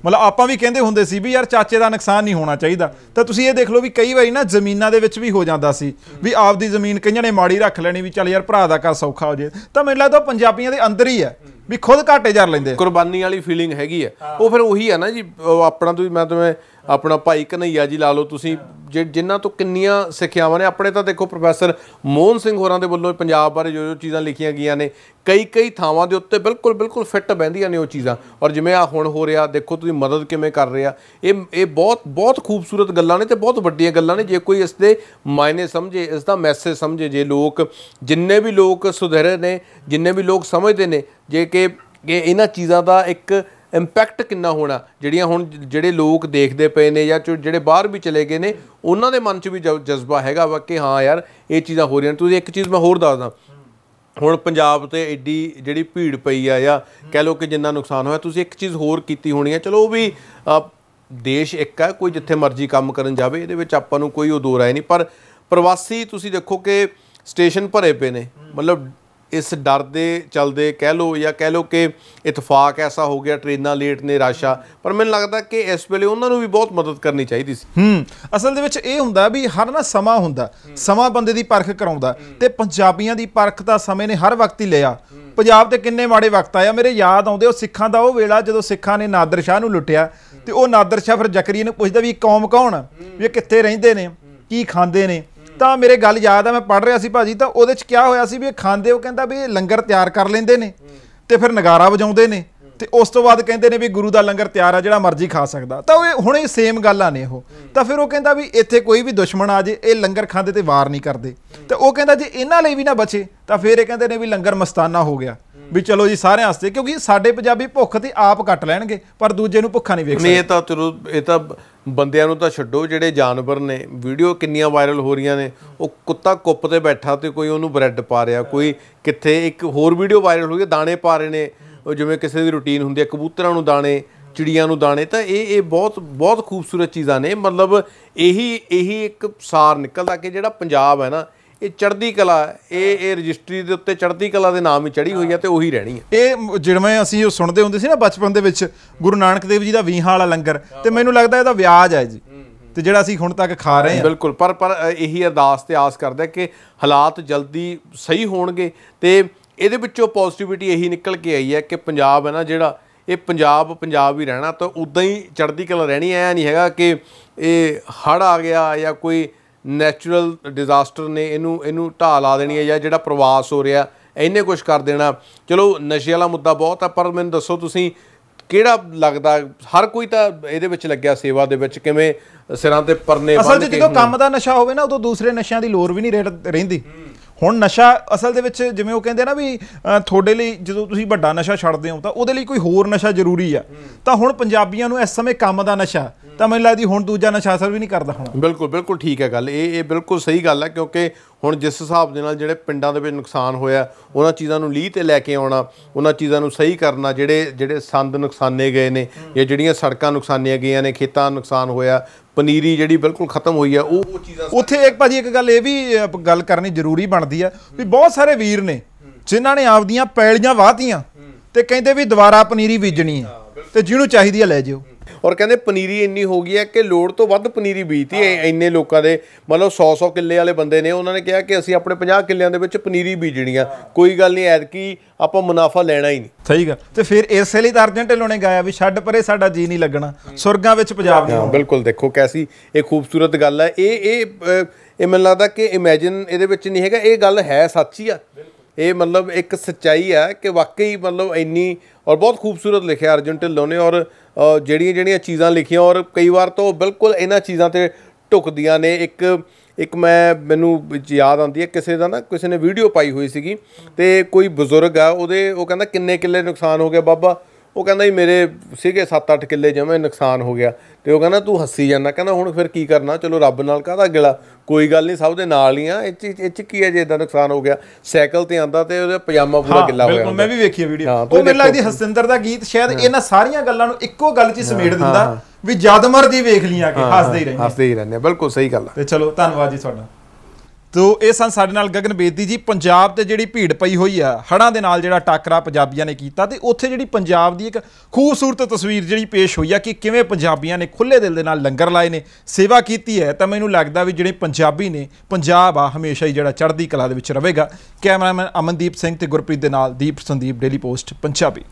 ਮਤਲਬ ਆਪਾਂ ਵੀ ਕਹਿੰਦੇ ਹੁੰਦੇ ਸੀ ਵੀ ਯਾਰ ਚਾਚੇ ਦਾ ਨੁਕਸਾਨ ਨਹੀਂ ਹੋਣਾ ਚਾਹੀਦਾ ਤਾਂ ਤੁਸੀਂ ਇਹ ਦੇਖ ਲਓ ਵੀ ਕਈ ਵਾਰੀ ਨਾ ਜ਼ਮੀਨਾਂ ਦੇ ਵਿੱਚ ਵੀ ਹੋ ਜਾਂਦਾ ਸੀ ਵੀ ਆਪਦੀ ਜ਼ਮੀਨ ਕਈਆਂ ਨੇ ਮਾੜੀ ਰੱਖ ਲੈਣੀ ਵੀ ਚੱਲ ਯਾਰ ਭਰਾ ਦਾ ਘਰ ਸੌਖਾ ਹੋ ਜੇ ਤਾਂ ਮੈਨੂੰ ਲੱਗਦਾ ਪੰਜਾਬੀਆਂ ਦੇ ਅੰਦਰ ਹੀ ਹੈ ਵੀ ਖੁਦ ਘਾਟੇ ਜਰ ਲੈਂਦੇ ਕੁਰਬਾਨੀ ਵਾਲੀ ਫੀਲਿੰਗ ਹੈਗੀ ਆ ਉਹ ਫਿਰ ਉਹੀ ਆ ਨਾ ਜੀ ਆਪਣਾ ਤੁਸੀਂ ਮੈਂ ਤੁਹਾਨੂੰ ਆਪਣਾ ਭਾਈ ਕਨਈਆ ਜੀ ਲਾ ਲਓ ਤੁਸੀਂ ਜਿਨ੍ਹਾਂ ਤੋਂ ਕਿੰਨੀਆਂ ਸਿੱਖਿਆਵਾਂ ਨੇ ਆਪਣੇ ਤਾਂ ਦੇਖੋ ਪ੍ਰੋਫੈਸਰ ਮੋਹਨ ਸਿੰਘ ਹੋਰਾਂ ਦੇ ਵੱਲੋਂ ਪੰਜਾਬ ਬਾਰੇ ਜੋ ਜੋ ਚੀਜ਼ਾਂ ਲਿਖੀਆਂ ਗਈਆਂ ਨੇ ਕਈ ਕਈ ਥਾਵਾਂ ਦੇ ਉੱਤੇ ਬਿਲਕੁਲ ਬਿਲਕੁਲ ਫਿੱਟ ਬੈਂਦੀਆਂ ਨੇ ਉਹ ਚੀਜ਼ਾਂ ਔਰ ਜਿਵੇਂ ਆ ਹੁਣ ਹੋ ਰਿਹਾ ਦੇਖੋ ਤੁਸੀਂ ਮਦਦ ਕਿਵੇਂ ਕਰ ਰਹੇ ਆ ਇਹ ਇਹ ਬਹੁਤ ਬਹੁਤ ਖੂਬਸੂਰਤ ਗੱਲਾਂ ਨੇ ਤੇ ਬਹੁਤ ਵੱਡੀਆਂ ਗੱਲਾਂ ਨੇ ਜੇ ਕੋਈ ਇਸ ਦੇ ਮਾਇਨੇ ਸਮਝੇ ਇਸ ਦਾ ਮੈਸੇਜ ਸਮਝੇ ਜੇ ਲੋਕ ਜਿੰਨੇ ਵੀ ਲੋਕ ਸੁਧਰੇ ਨੇ ਜਿੰਨੇ ਵੀ ਲੋਕ ਸਮਝਦੇ ਨੇ ਜੇ ਕਿ ਇਹਨਾਂ ਚੀਜ਼ਾਂ ਦਾ ਇੱਕ ਇੰਪੈਕਟ ਕਿੰਨਾ ਹੋਣਾ ਜਿਹੜੀਆਂ ਹੁਣ ਜਿਹੜੇ ਲੋਕ ਦੇਖਦੇ ਪਏ ਨੇ ਜਾਂ ਜਿਹੜੇ ਬਾਹਰ ਵੀ ਚਲੇ ਗਏ ਨੇ ਉਹਨਾਂ ਦੇ ਮਨ 'ਚ ਵੀ ਜਜ਼ਬਾ ਹੈਗਾ ਵਾ ਕਿ ਹਾਂ ਯਾਰ ਇਹ ਚੀਜ਼ਾਂ ਹੋ ਰਹੀਆਂ ਤੁਸੀਂ ਇੱਕ ਚੀਜ਼ ਮੈਂ ਹੋਰ ਦੱਸਦਾ ਹੁਣ ਪੰਜਾਬ ਤੇ ਐਡੀ ਜਿਹੜੀ ਭੀੜ ਪਈ ਆ ਜਾਂ ਕਹਿ ਲੋ ਕਿ ਜਿੰਨਾ ਨੁਕਸਾਨ ਹੋਇਆ ਤੁਸੀਂ ਇੱਕ ਚੀਜ਼ ਹੋਰ ਕੀਤੀ ਹੋਣੀ ਹੈ ਚਲੋ ਉਹ ਵੀ ਦੇਸ਼ ਇੱਕ ਆ ਕੋਈ ਜਿੱਥੇ ਮਰਜ਼ੀ ਕੰਮ ਕਰਨ ਜਾਵੇ ਇਹਦੇ ਵਿੱਚ ਆਪਾਂ ਨੂੰ ਕੋਈ ਉਹ ਦੋਰਾਏ ਨਹੀਂ ਪਰ ਪ੍ਰਵਾਸੀ ਤੁਸੀਂ ਦੇਖੋ ਕਿ ਸਟੇਸ਼ਨ ਭਰੇ ਪਏ ਨੇ ਮਤਲਬ ਇਸ ਡਰ ਦੇ ਚਲਦੇ ਕਹਿ ਲੋ ਜਾਂ ਕਹਿ ਲੋ ਕਿ ਇਤਫਾਕ ਐਸਾ ਹੋ ਗਿਆ ਟ੍ਰੇਨਾਂ ਲੇਟ ਨੇ ਰਾਸ਼ਾ ਪਰ ਮੈਨੂੰ ਲੱਗਦਾ ਕਿ ਇਸ ਵੇਲੇ ਉਹਨਾਂ ਨੂੰ ਵੀ ਬਹੁਤ ਮਦਦ ਕਰਨੀ ਚਾਹੀਦੀ ਸੀ ਹੂੰ ਅਸਲ ਦੇ ਵਿੱਚ ਇਹ ਹੁੰਦਾ ਵੀ ਹਰ ਨਾ ਸਮਾਂ ਹੁੰਦਾ ਸਮਾਂ ਬੰਦੇ ਦੀ ਪਰਖ ਕਰਾਉਂਦਾ ਤੇ ਪੰਜਾਬੀਆਂ ਦੀ ਪਰਖ ਤਾਂ ਸਮੇਂ ਨੇ ਹਰ ਵਕਤ ਹੀ ਲਿਆ ਪੰਜਾਬ ਤੇ ਕਿੰਨੇ ਮਾੜੇ ਵਕਤ ਆਇਆ ਮੇਰੇ ਯਾਦ ਆਉਂਦੇ ਉਹ ਸਿੱਖਾਂ ਦਾ ਉਹ ਵੇਲਾ ਜਦੋਂ ਸਿੱਖਾਂ ਨੇ ਨਾਦਰ ਸ਼ਾਹ ਨੂੰ ਲੁੱਟਿਆ ਤੇ ਉਹ ਨਾਦਰ ਸ਼ਾਹ ਫਿਰ ਜ਼ਕਰੀਆ ਨੂੰ ਪੁੱਛਦਾ ਵੀ ਇਹ ਕੌਮ ਕੌਣ ਵੀ ਇਹ ਕਿੱਥੇ ਰਹਿੰਦੇ ਨੇ ਕੀ ਖਾਂਦੇ ਨੇ ਤਾਂ ਮੇਰੇ ਗੱਲ ਯਾਦ ਆ ਮੈਂ ਪੜ ਰਿਹਾ ਸੀ ਭਾਜੀ ਤਾਂ ਉਹਦੇ ਚ ਕਿਹਾ ਹੋਇਆ ਸੀ ਵੀ ਇਹ ਖਾਂਦੇ ਉਹ ਕਹਿੰਦਾ ਵੀ ਇਹ ਲੰਗਰ ਤਿਆਰ ਕਰ ਲੈਂਦੇ ਨੇ ਤੇ ਫਿਰ ਨਗਾਰਾ ਵਜਾਉਂਦੇ ਨੇ ਤੇ ਉਸ ਤੋਂ ਬਾਅਦ ਕਹਿੰਦੇ ਨੇ ਵੀ ਗੁਰੂ ਦਾ ਲੰਗਰ ਤਿਆਰ ਆ ਜਿਹੜਾ ਮਰਜ਼ੀ ਖਾ ਸਕਦਾ ਤਾਂ ਉਹ ਹੁਣੇ ਸੇਮ ਗੱਲਾਂ ਨੇ ਉਹ ਤਾਂ ਫਿਰ ਉਹ ਕਹਿੰਦਾ ਵੀ ਇੱਥੇ ਕੋਈ ਵੀ ਦੁਸ਼ਮਣ ਆ ਜੇ ਇਹ ਲੰਗਰ ਖਾਂਦੇ ਤੇ ਵਾਰ ਨਹੀਂ ਕਰਦੇ ਤੇ ਉਹ ਕਹਿੰਦਾ ਜੇ ਇਹਨਾਂ ਲਈ ਵੀ ਨਾ ਬਚੇ ਤਾਂ ਫਿਰ ਇਹ ਕਹਿੰਦੇ ਨੇ ਵੀ ਲੰਗਰ ਮਸਤਾਨਾ ਹੋ ਗਿਆ ਵੀ ਚਲੋ ਜੀ ਸਾਰਿਆਂ ਵਾਸਤੇ ਕਿਉਂਕਿ ਸਾਡੇ ਪੰਜਾਬੀ ਭੁੱਖ ਤੇ ਆਪ ਕੱਟ ਲੈਣਗੇ ਪਰ ਦੂਜੇ ਨੂੰ ਭੁੱਖਾ ਨਹੀਂ ਵੇਖਣਾ ਨਹੀਂ ਇਹ ਤਾਂ ਚਲੋ ਇਹ ਤਾਂ ਬੰਦਿਆਂ ਨੂੰ ਤਾਂ ਛੱਡੋ ਜਿਹੜੇ ਜਾਨਵਰ ਨੇ ਵੀਡੀਓ ਕਿੰਨੀਆਂ ਵਾਇਰਲ ਹੋ ਰਹੀਆਂ ਨੇ ਉਹ ਕੁੱਤਾ ਕੁੱਪ ਤੇ ਬੈਠਾ ਤੇ ਕੋਈ ਉਹਨੂੰ ਬ੍ਰੈਡ ਪਾ ਰਿਹਾ ਕੋਈ ਕਿੱਥੇ ਇੱਕ ਹੋਰ ਵੀਡੀਓ ਵਾਇਰਲ ਗਈ ਦਾਣੇ ਪਾ ਰਹੇ ਨੇ ਜਿਵੇਂ ਕਿਸੇ ਦੀ ਰੁਟੀਨ ਹੁੰਦੀ ਹੈ ਕਬੂਤਰਾਂ ਨੂੰ ਦਾਣੇ ਚਿੜੀਆਂ ਨੂੰ ਦਾਣੇ ਤਾਂ ਇਹ ਇਹ ਬਹੁਤ ਬਹੁਤ ਖੂਬਸੂਰਤ ਚੀਜ਼ਾਂ ਨੇ ਮਤਲਬ ਇਹੀ ਇਹੀ ਇੱਕ ਸਾਰ ਨਿਕਲਦਾ ਕਿ ਜਿਹੜਾ ਪੰਜਾਬ ਹੈ ਨਾ ਇਹ ਚੜ੍ਹਦੀ ਕਲਾ ਇਹ ਇਹ ਰਜਿਸਟਰੀ ਦੇ ਉੱਤੇ ਚੜ੍ਹਦੀ ਕਲਾ ਦੇ ਨਾਮ ਹੀ ਚੜ੍ਹੀ ਹੋਈ ਹੈ ਤੇ ਉਹੀ ਰਹਿਣੀ ਹੈ ਇਹ ਜਿਵੇਂ ਅਸੀਂ ਉਹ ਸੁਣਦੇ ਹੁੰਦੇ ਸੀ ਨਾ ਬਚਪਨ ਦੇ ਵਿੱਚ ਗੁਰੂ ਨਾਨਕ ਦੇਵ ਜੀ ਦਾ ਵੀਹਾਂ ਵਾਲਾ ਲੰਗਰ ਤੇ ਮੈਨੂੰ ਲੱਗਦਾ ਇਹਦਾ ਵਿਆਜ ਹੈ ਜੀ ਤੇ ਜਿਹੜਾ ਅਸੀਂ ਹੁਣ ਤੱਕ ਖਾ ਰਹੇ ਹਾਂ ਬਿਲਕੁਲ ਪਰ ਪਰ ਇਹੀ ਅਰਦਾਸ ਤੇ ਆਸ ਕਰਦਾ ਕਿ ਹਾਲਾਤ ਜਲਦੀ ਸਹੀ ਹੋਣਗੇ ਤੇ ਇਹਦੇ ਵਿੱਚੋਂ ਪੋਜ਼ਿਟਿਵਿਟੀ ਇਹੀ ਨਿਕਲ ਕੇ ਆਈ ਹੈ ਕਿ ਪੰਜਾਬ ਹੈ ਨਾ ਜਿਹੜਾ ਇਹ ਪੰਜਾਬ ਪੰਜਾਬ ਹੀ ਰਹਿਣਾ ਤਾਂ ਉਦਾਂ ਹੀ ਚੜ੍ਹਦੀ ਕਲਾ ਰਹਿਣੀ ਆਇਆ ਨਹੀਂ ਹੈਗਾ ਕਿ ਇਹ ਹੜ ਆ ਗਿਆ ਜਾਂ ਕੋਈ ਨੈਚੁਰਲ ਡਿਜ਼ਾਸਟਰ ਨੇ ਇਹਨੂੰ ਇਹਨੂੰ ਢਾਹ ਲਾ ਦੇਣੀ ਹੈ ਜਾਂ ਜਿਹੜਾ ਪ੍ਰਵਾਸ ਹੋ ਰਿਹਾ ਇਹਨੇ ਕੁਝ ਕਰ ਦੇਣਾ ਚਲੋ ਨਸ਼ੇ ਵਾਲਾ ਮੁੱਦਾ ਬਹੁਤ ਆ ਪਰ ਮੈਨੂੰ ਦੱਸੋ ਤੁਸੀਂ ਕਿਹੜਾ ਲੱਗਦਾ ਹਰ ਕੋਈ ਤਾਂ ਇਹਦੇ ਵਿੱਚ ਲੱਗਿਆ ਸੇਵਾ ਦੇ ਵਿੱਚ ਕਿਵੇਂ ਸਿਰਾਂ ਤੇ ਪਰਨੇ ਬੰਨ ਕੇ ਅਸਲ ਜਦੋਂ ਕੰਮ ਦਾ ਨਸ਼ਾ ਹੋਵੇ ਨਾ ਉਦੋਂ ਦੂਸਰੇ ਨਸ਼ਿਆਂ ਦੀ ਲੋੜ ਵੀ ਨਹੀਂ ਰਹਿੰਦੀ ਹੁਣ ਨਸ਼ਾ ਅਸਲ ਦੇ ਵਿੱਚ ਜਿਵੇਂ ਉਹ ਕਹਿੰਦੇ ਨਾ ਵੀ ਤੁਹਾਡੇ ਲਈ ਜਦੋਂ ਤੁਸੀਂ ਵੱਡਾ ਨਸ਼ਾ ਛੱਡਦੇ ਹੋ ਤਾਂ ਉਹਦੇ ਲਈ ਕੋਈ ਹੋਰ ਨਸ਼ਾ ਜ਼ਰੂਰੀ ਆ ਤਾਂ ਹੁਣ ਪੰਜਾਬੀਆਂ ਨੂੰ ਇਸ ਸਮੇਂ ਕੰਮ ਦਾ ਨਸ਼ਾ ਤਾਂ ਮੈਨੂੰ ਲੱਗਦੀ ਹੁਣ ਦੂਜਾ ਨਸ਼ਾ ਸਰ ਵੀ ਨਹੀਂ ਕਰਦਾ ਹੁਣ ਬਿਲਕੁਲ ਬਿਲਕੁਲ ਠੀਕ ਹੈ ਗੱਲ ਇਹ ਇਹ ਬਿਲਕੁਲ ਸਹੀ ਗੱਲ ਹੈ ਕਿਉਂਕਿ ਹੁਣ ਜਿਸ ਹਿਸਾਬ ਦੇ ਨਾਲ ਜਿਹੜੇ ਪਿੰਡਾਂ ਦੇ ਵਿੱਚ ਨੁਕਸਾਨ ਹੋਇਆ ਉਹਨਾਂ ਚੀਜ਼ਾਂ ਨੂੰ ਲੀਹ ਤੇ ਲੈ ਕੇ ਆਉਣਾ ਉਹਨਾਂ ਚੀਜ਼ਾਂ ਨੂੰ ਸਹੀ ਕਰਨਾ ਜਿਹੜੇ ਜਿਹੜੇ ਸੰਦ ਨੁਕਸਾਨੇ ਗਏ ਨੇ ਜਾਂ ਜਿਹੜੀਆਂ ਸੜਕਾਂ ਨੁਕਸਾਨੀਆਂ ਗਈਆਂ ਨੇ ਖੇਤਾਂ ਨੁਕਸਾਨ ਹੋਇਆ ਪਨੀਰੀ ਜਿਹੜੀ ਬਿਲਕੁਲ ਖਤਮ ਹੋਈ ਆ ਉਹ ਚੀਜ਼ਾਂ ਉੱਥੇ ਇੱਕ ਭਾਜੀ ਇੱਕ ਗੱਲ ਇਹ ਵੀ ਗੱਲ ਕਰਨੀ ਜ਼ਰੂਰੀ ਬਣਦੀ ਆ ਵੀ ਬਹੁਤ ਸਾਰੇ ਵੀਰ ਨੇ ਜਿਨ੍ਹਾਂ ਨੇ ਆਪਦੀਆਂ ਪੈਲੀਆਂ ਵਾਹਤੀਆਂ ਤੇ ਕਹਿੰਦੇ ਵੀ ਦੁਬਾਰਾ ਪਨੀਰੀ ਬੀਜਣੀ ਆ ਤੇ ਜਿਹਨੂੰ ਚਾਹੀਦੀ ਆ ਲੈ ਜਿਓ ਔਰ ਕਹਿੰਦੇ ਪਨੀਰੀ ਇੰਨੀ ਹੋ ਗਈ ਹੈ ਕਿ ਲੋੜ ਤੋਂ ਵੱਧ ਪਨੀਰੀ ਬੀਜਤੀ ਹੈ ਇੰਨੇ ਲੋਕਾਂ ਦੇ ਮਤਲਬ 100-100 ਕਿੱਲੇ ਵਾਲੇ ਬੰਦੇ ਨੇ ਉਹਨਾਂ ਨੇ ਕਿਹਾ ਕਿ ਅਸੀਂ ਆਪਣੇ 50 ਕਿੱਲਿਆਂ ਦੇ ਵਿੱਚ ਪਨੀਰੀ ਬੀਜਣੀ ਆ ਕੋਈ ਗੱਲ ਨਹੀਂ ਐਤਕੀ ਆਪਾਂ ਮੁਨਾਫਾ ਲੈਣਾ ਹੀ ਨਹੀਂ ਸਹੀ ਗੱਲ ਤੇ ਫਿਰ ਇਸੇ ਲਈ ਤਾਂ ਅਰਜੈਂਟ ਲੋਣੇ ਗਾਇਆ ਵੀ ਛੱਡ ਪਰੇ ਸਾਡਾ ਜੀ ਨਹੀਂ ਲੱਗਣਾ ਸੁਰਗਾਂ ਵਿੱਚ ਪੰਜਾਬ ਦੀ ਬਿਲਕੁਲ ਦੇਖੋ ਕੈਸੀ ਇਹ ਖੂਬਸੂਰਤ ਗੱਲ ਹੈ ਇਹ ਇਹ ਇਹ ਮੈਨੂੰ ਲੱਗਦਾ ਕਿ ਇਮੇਜਿਨ ਇਹਦੇ ਵਿੱਚ ਨਹੀਂ ਹੈਗਾ ਇਹ ਗੱਲ ਹੈ ਸੱਚੀ ਆ ਇਹ ਮਤਲਬ ਇੱਕ ਸੱਚਾਈ ਆ ਕਿ ਵਾਕਈ ਮਤਲਬ ਇੰਨੀ ਔਰ ਬਹੁਤ ਖੂਬਸੂਰਤ ਲਿਖਿਆ ਅਰਜਨ ਢਿੱਲੋਂ ਨੇ ਔਰ ਜਿਹੜੀਆਂ ਜਿਹੜੀਆਂ ਚੀਜ਼ਾਂ ਲਿਖੀਆਂ ਔਰ ਕਈ ਵਾਰ ਤਾਂ ਬਿਲਕੁਲ ਇਹਨਾਂ ਚੀਜ਼ਾਂ ਤੇ ਢੁਕਦੀਆਂ ਨੇ ਇੱਕ ਇੱਕ ਮੈਂ ਮੈਨੂੰ ਯਾਦ ਆਉਂਦੀ ਹੈ ਕਿਸੇ ਦਾ ਨਾ ਕਿਸੇ ਨੇ ਵੀਡੀਓ ਪਾਈ ਹੋਈ ਸੀਗੀ ਤੇ ਕੋਈ ਬਜ਼ੁਰਗ ਆ ਉਹਦੇ ਉਹ ਕਹਿੰਦਾ ਕਿੰਨੇ ਕਿੱਲੇ ਨੁਕਸਾਨ ਹੋ ਗਿਆ ਬਾਬਾ ਉਹ ਕਹਿੰਦਾ ਜੀ ਮੇਰੇ ਸੀਗੇ 7-8 ਕਿੱਲੇ ਜਮੇ ਨੁਕਸਾਨ ਹੋ ਗਿਆ ਤੇ ਉਹ ਕਹਿੰਦਾ ਤੂੰ ਹੱਸੀ ਜਾਂਦਾ ਕਹਿੰਦਾ ਹੁਣ ਫਿਰ ਕੀ ਕਰਨਾ ਚਲੋ ਰੱਬ ਨਾਲ ਕਾਹਦਾ ਗਿਲਾ ਕੋਈ ਗੱਲ ਨਹੀਂ ਸਭ ਦੇ ਨਾਲ ਹੀ ਆ ਇਹ ਚ ਕੀ ਹੈ ਜੇ ਇਦਾਂ ਨੁਕਸਾਨ ਹੋ ਗਿਆ ਸਾਈਕਲ ਤੇ ਆਂਦਾ ਤੇ ਉਹਦਾ ਪਜਾਮਾ ਪੂਰਾ ਗਿੱਲਾ ਹੋਇਆ ਬਿਲਕੁਲ ਮੈਂ ਵੀ ਵੇਖੀ ਵੀਡੀਓ ਉਹ ਮੈਨੂੰ ਲੱਗਦੀ ਹਸਿੰਦਰ ਦਾ ਗੀਤ ਸ਼ਾਇਦ ਇਹਨਾਂ ਸਾਰੀਆਂ ਗੱਲਾਂ ਨੂੰ ਇੱਕੋ ਗੱਲ 'ਚ ਸਮੇਟ ਦਿੰਦਾ ਵੀ ਜਦ ਮਰਦੀ ਵੇਖ ਲਈਆਂ ਕਿ ਹੱਸਦੇ ਹੀ ਰਹਿੰਦੇ ਹੱਸਦੇ ਹੀ ਰਹਿੰਦੇ ਬਿਲਕੁਲ ਸਹੀ ਗੱਲ ਆ ਤੇ ਚਲੋ ਧੰਨਵਾਦ ਜੀ ਤੁਹਾਡਾ ਤੋ ਇਹ ਸਨ ਸਾਡੇ ਨਾਲ ਗਗਨ ਬੇਦੀ ਜੀ ਪੰਜਾਬ ਤੇ ਜਿਹੜੀ ਭੀੜ ਪਈ ਹੋਈ ਆ ਹੜਾਂ ਦੇ ਨਾਲ ਜਿਹੜਾ ਟਾਕਰਾ ਪੰਜਾਬੀਆਂ ਨੇ ਕੀਤਾ ਤੇ ਉੱਥੇ ਜਿਹੜੀ ਪੰਜਾਬ ਦੀ ਇੱਕ ਖੂਬਸੂਰਤ ਤਸਵੀਰ ਜਿਹੜੀ ਪੇਸ਼ ਹੋਈ ਆ ਕਿ ਕਿਵੇਂ ਪੰਜਾਬੀਆਂ ਨੇ ਖੁੱਲੇ ਦਿਲ ਦੇ ਨਾਲ ਲੰਗਰ ਲਾਏ ਨੇ ਸੇਵਾ ਕੀਤੀ ਹੈ ਤਾਂ ਮੈਨੂੰ ਲੱਗਦਾ ਵੀ ਜਿਹੜੇ ਪੰਜਾਬੀ ਨੇ ਪੰਜਾਬ ਆ ਹਮੇਸ਼ਾ ਹੀ ਜਿਹੜਾ ਚੜ੍ਹਦੀ ਕਲਾ ਦੇ ਵਿੱਚ ਰਹੇਗਾ ਕੈਮਰਾਮੈਨ ਅਮਨਦੀਪ ਸਿੰਘ ਤੇ ਗੁਰਪ੍ਰੀਤ ਦੇ ਨਾਲ ਦੀਪ ਸੰਦੀਪ ਡੇਲੀ ਪੋਸਟ ਪੰਜਾਬੀ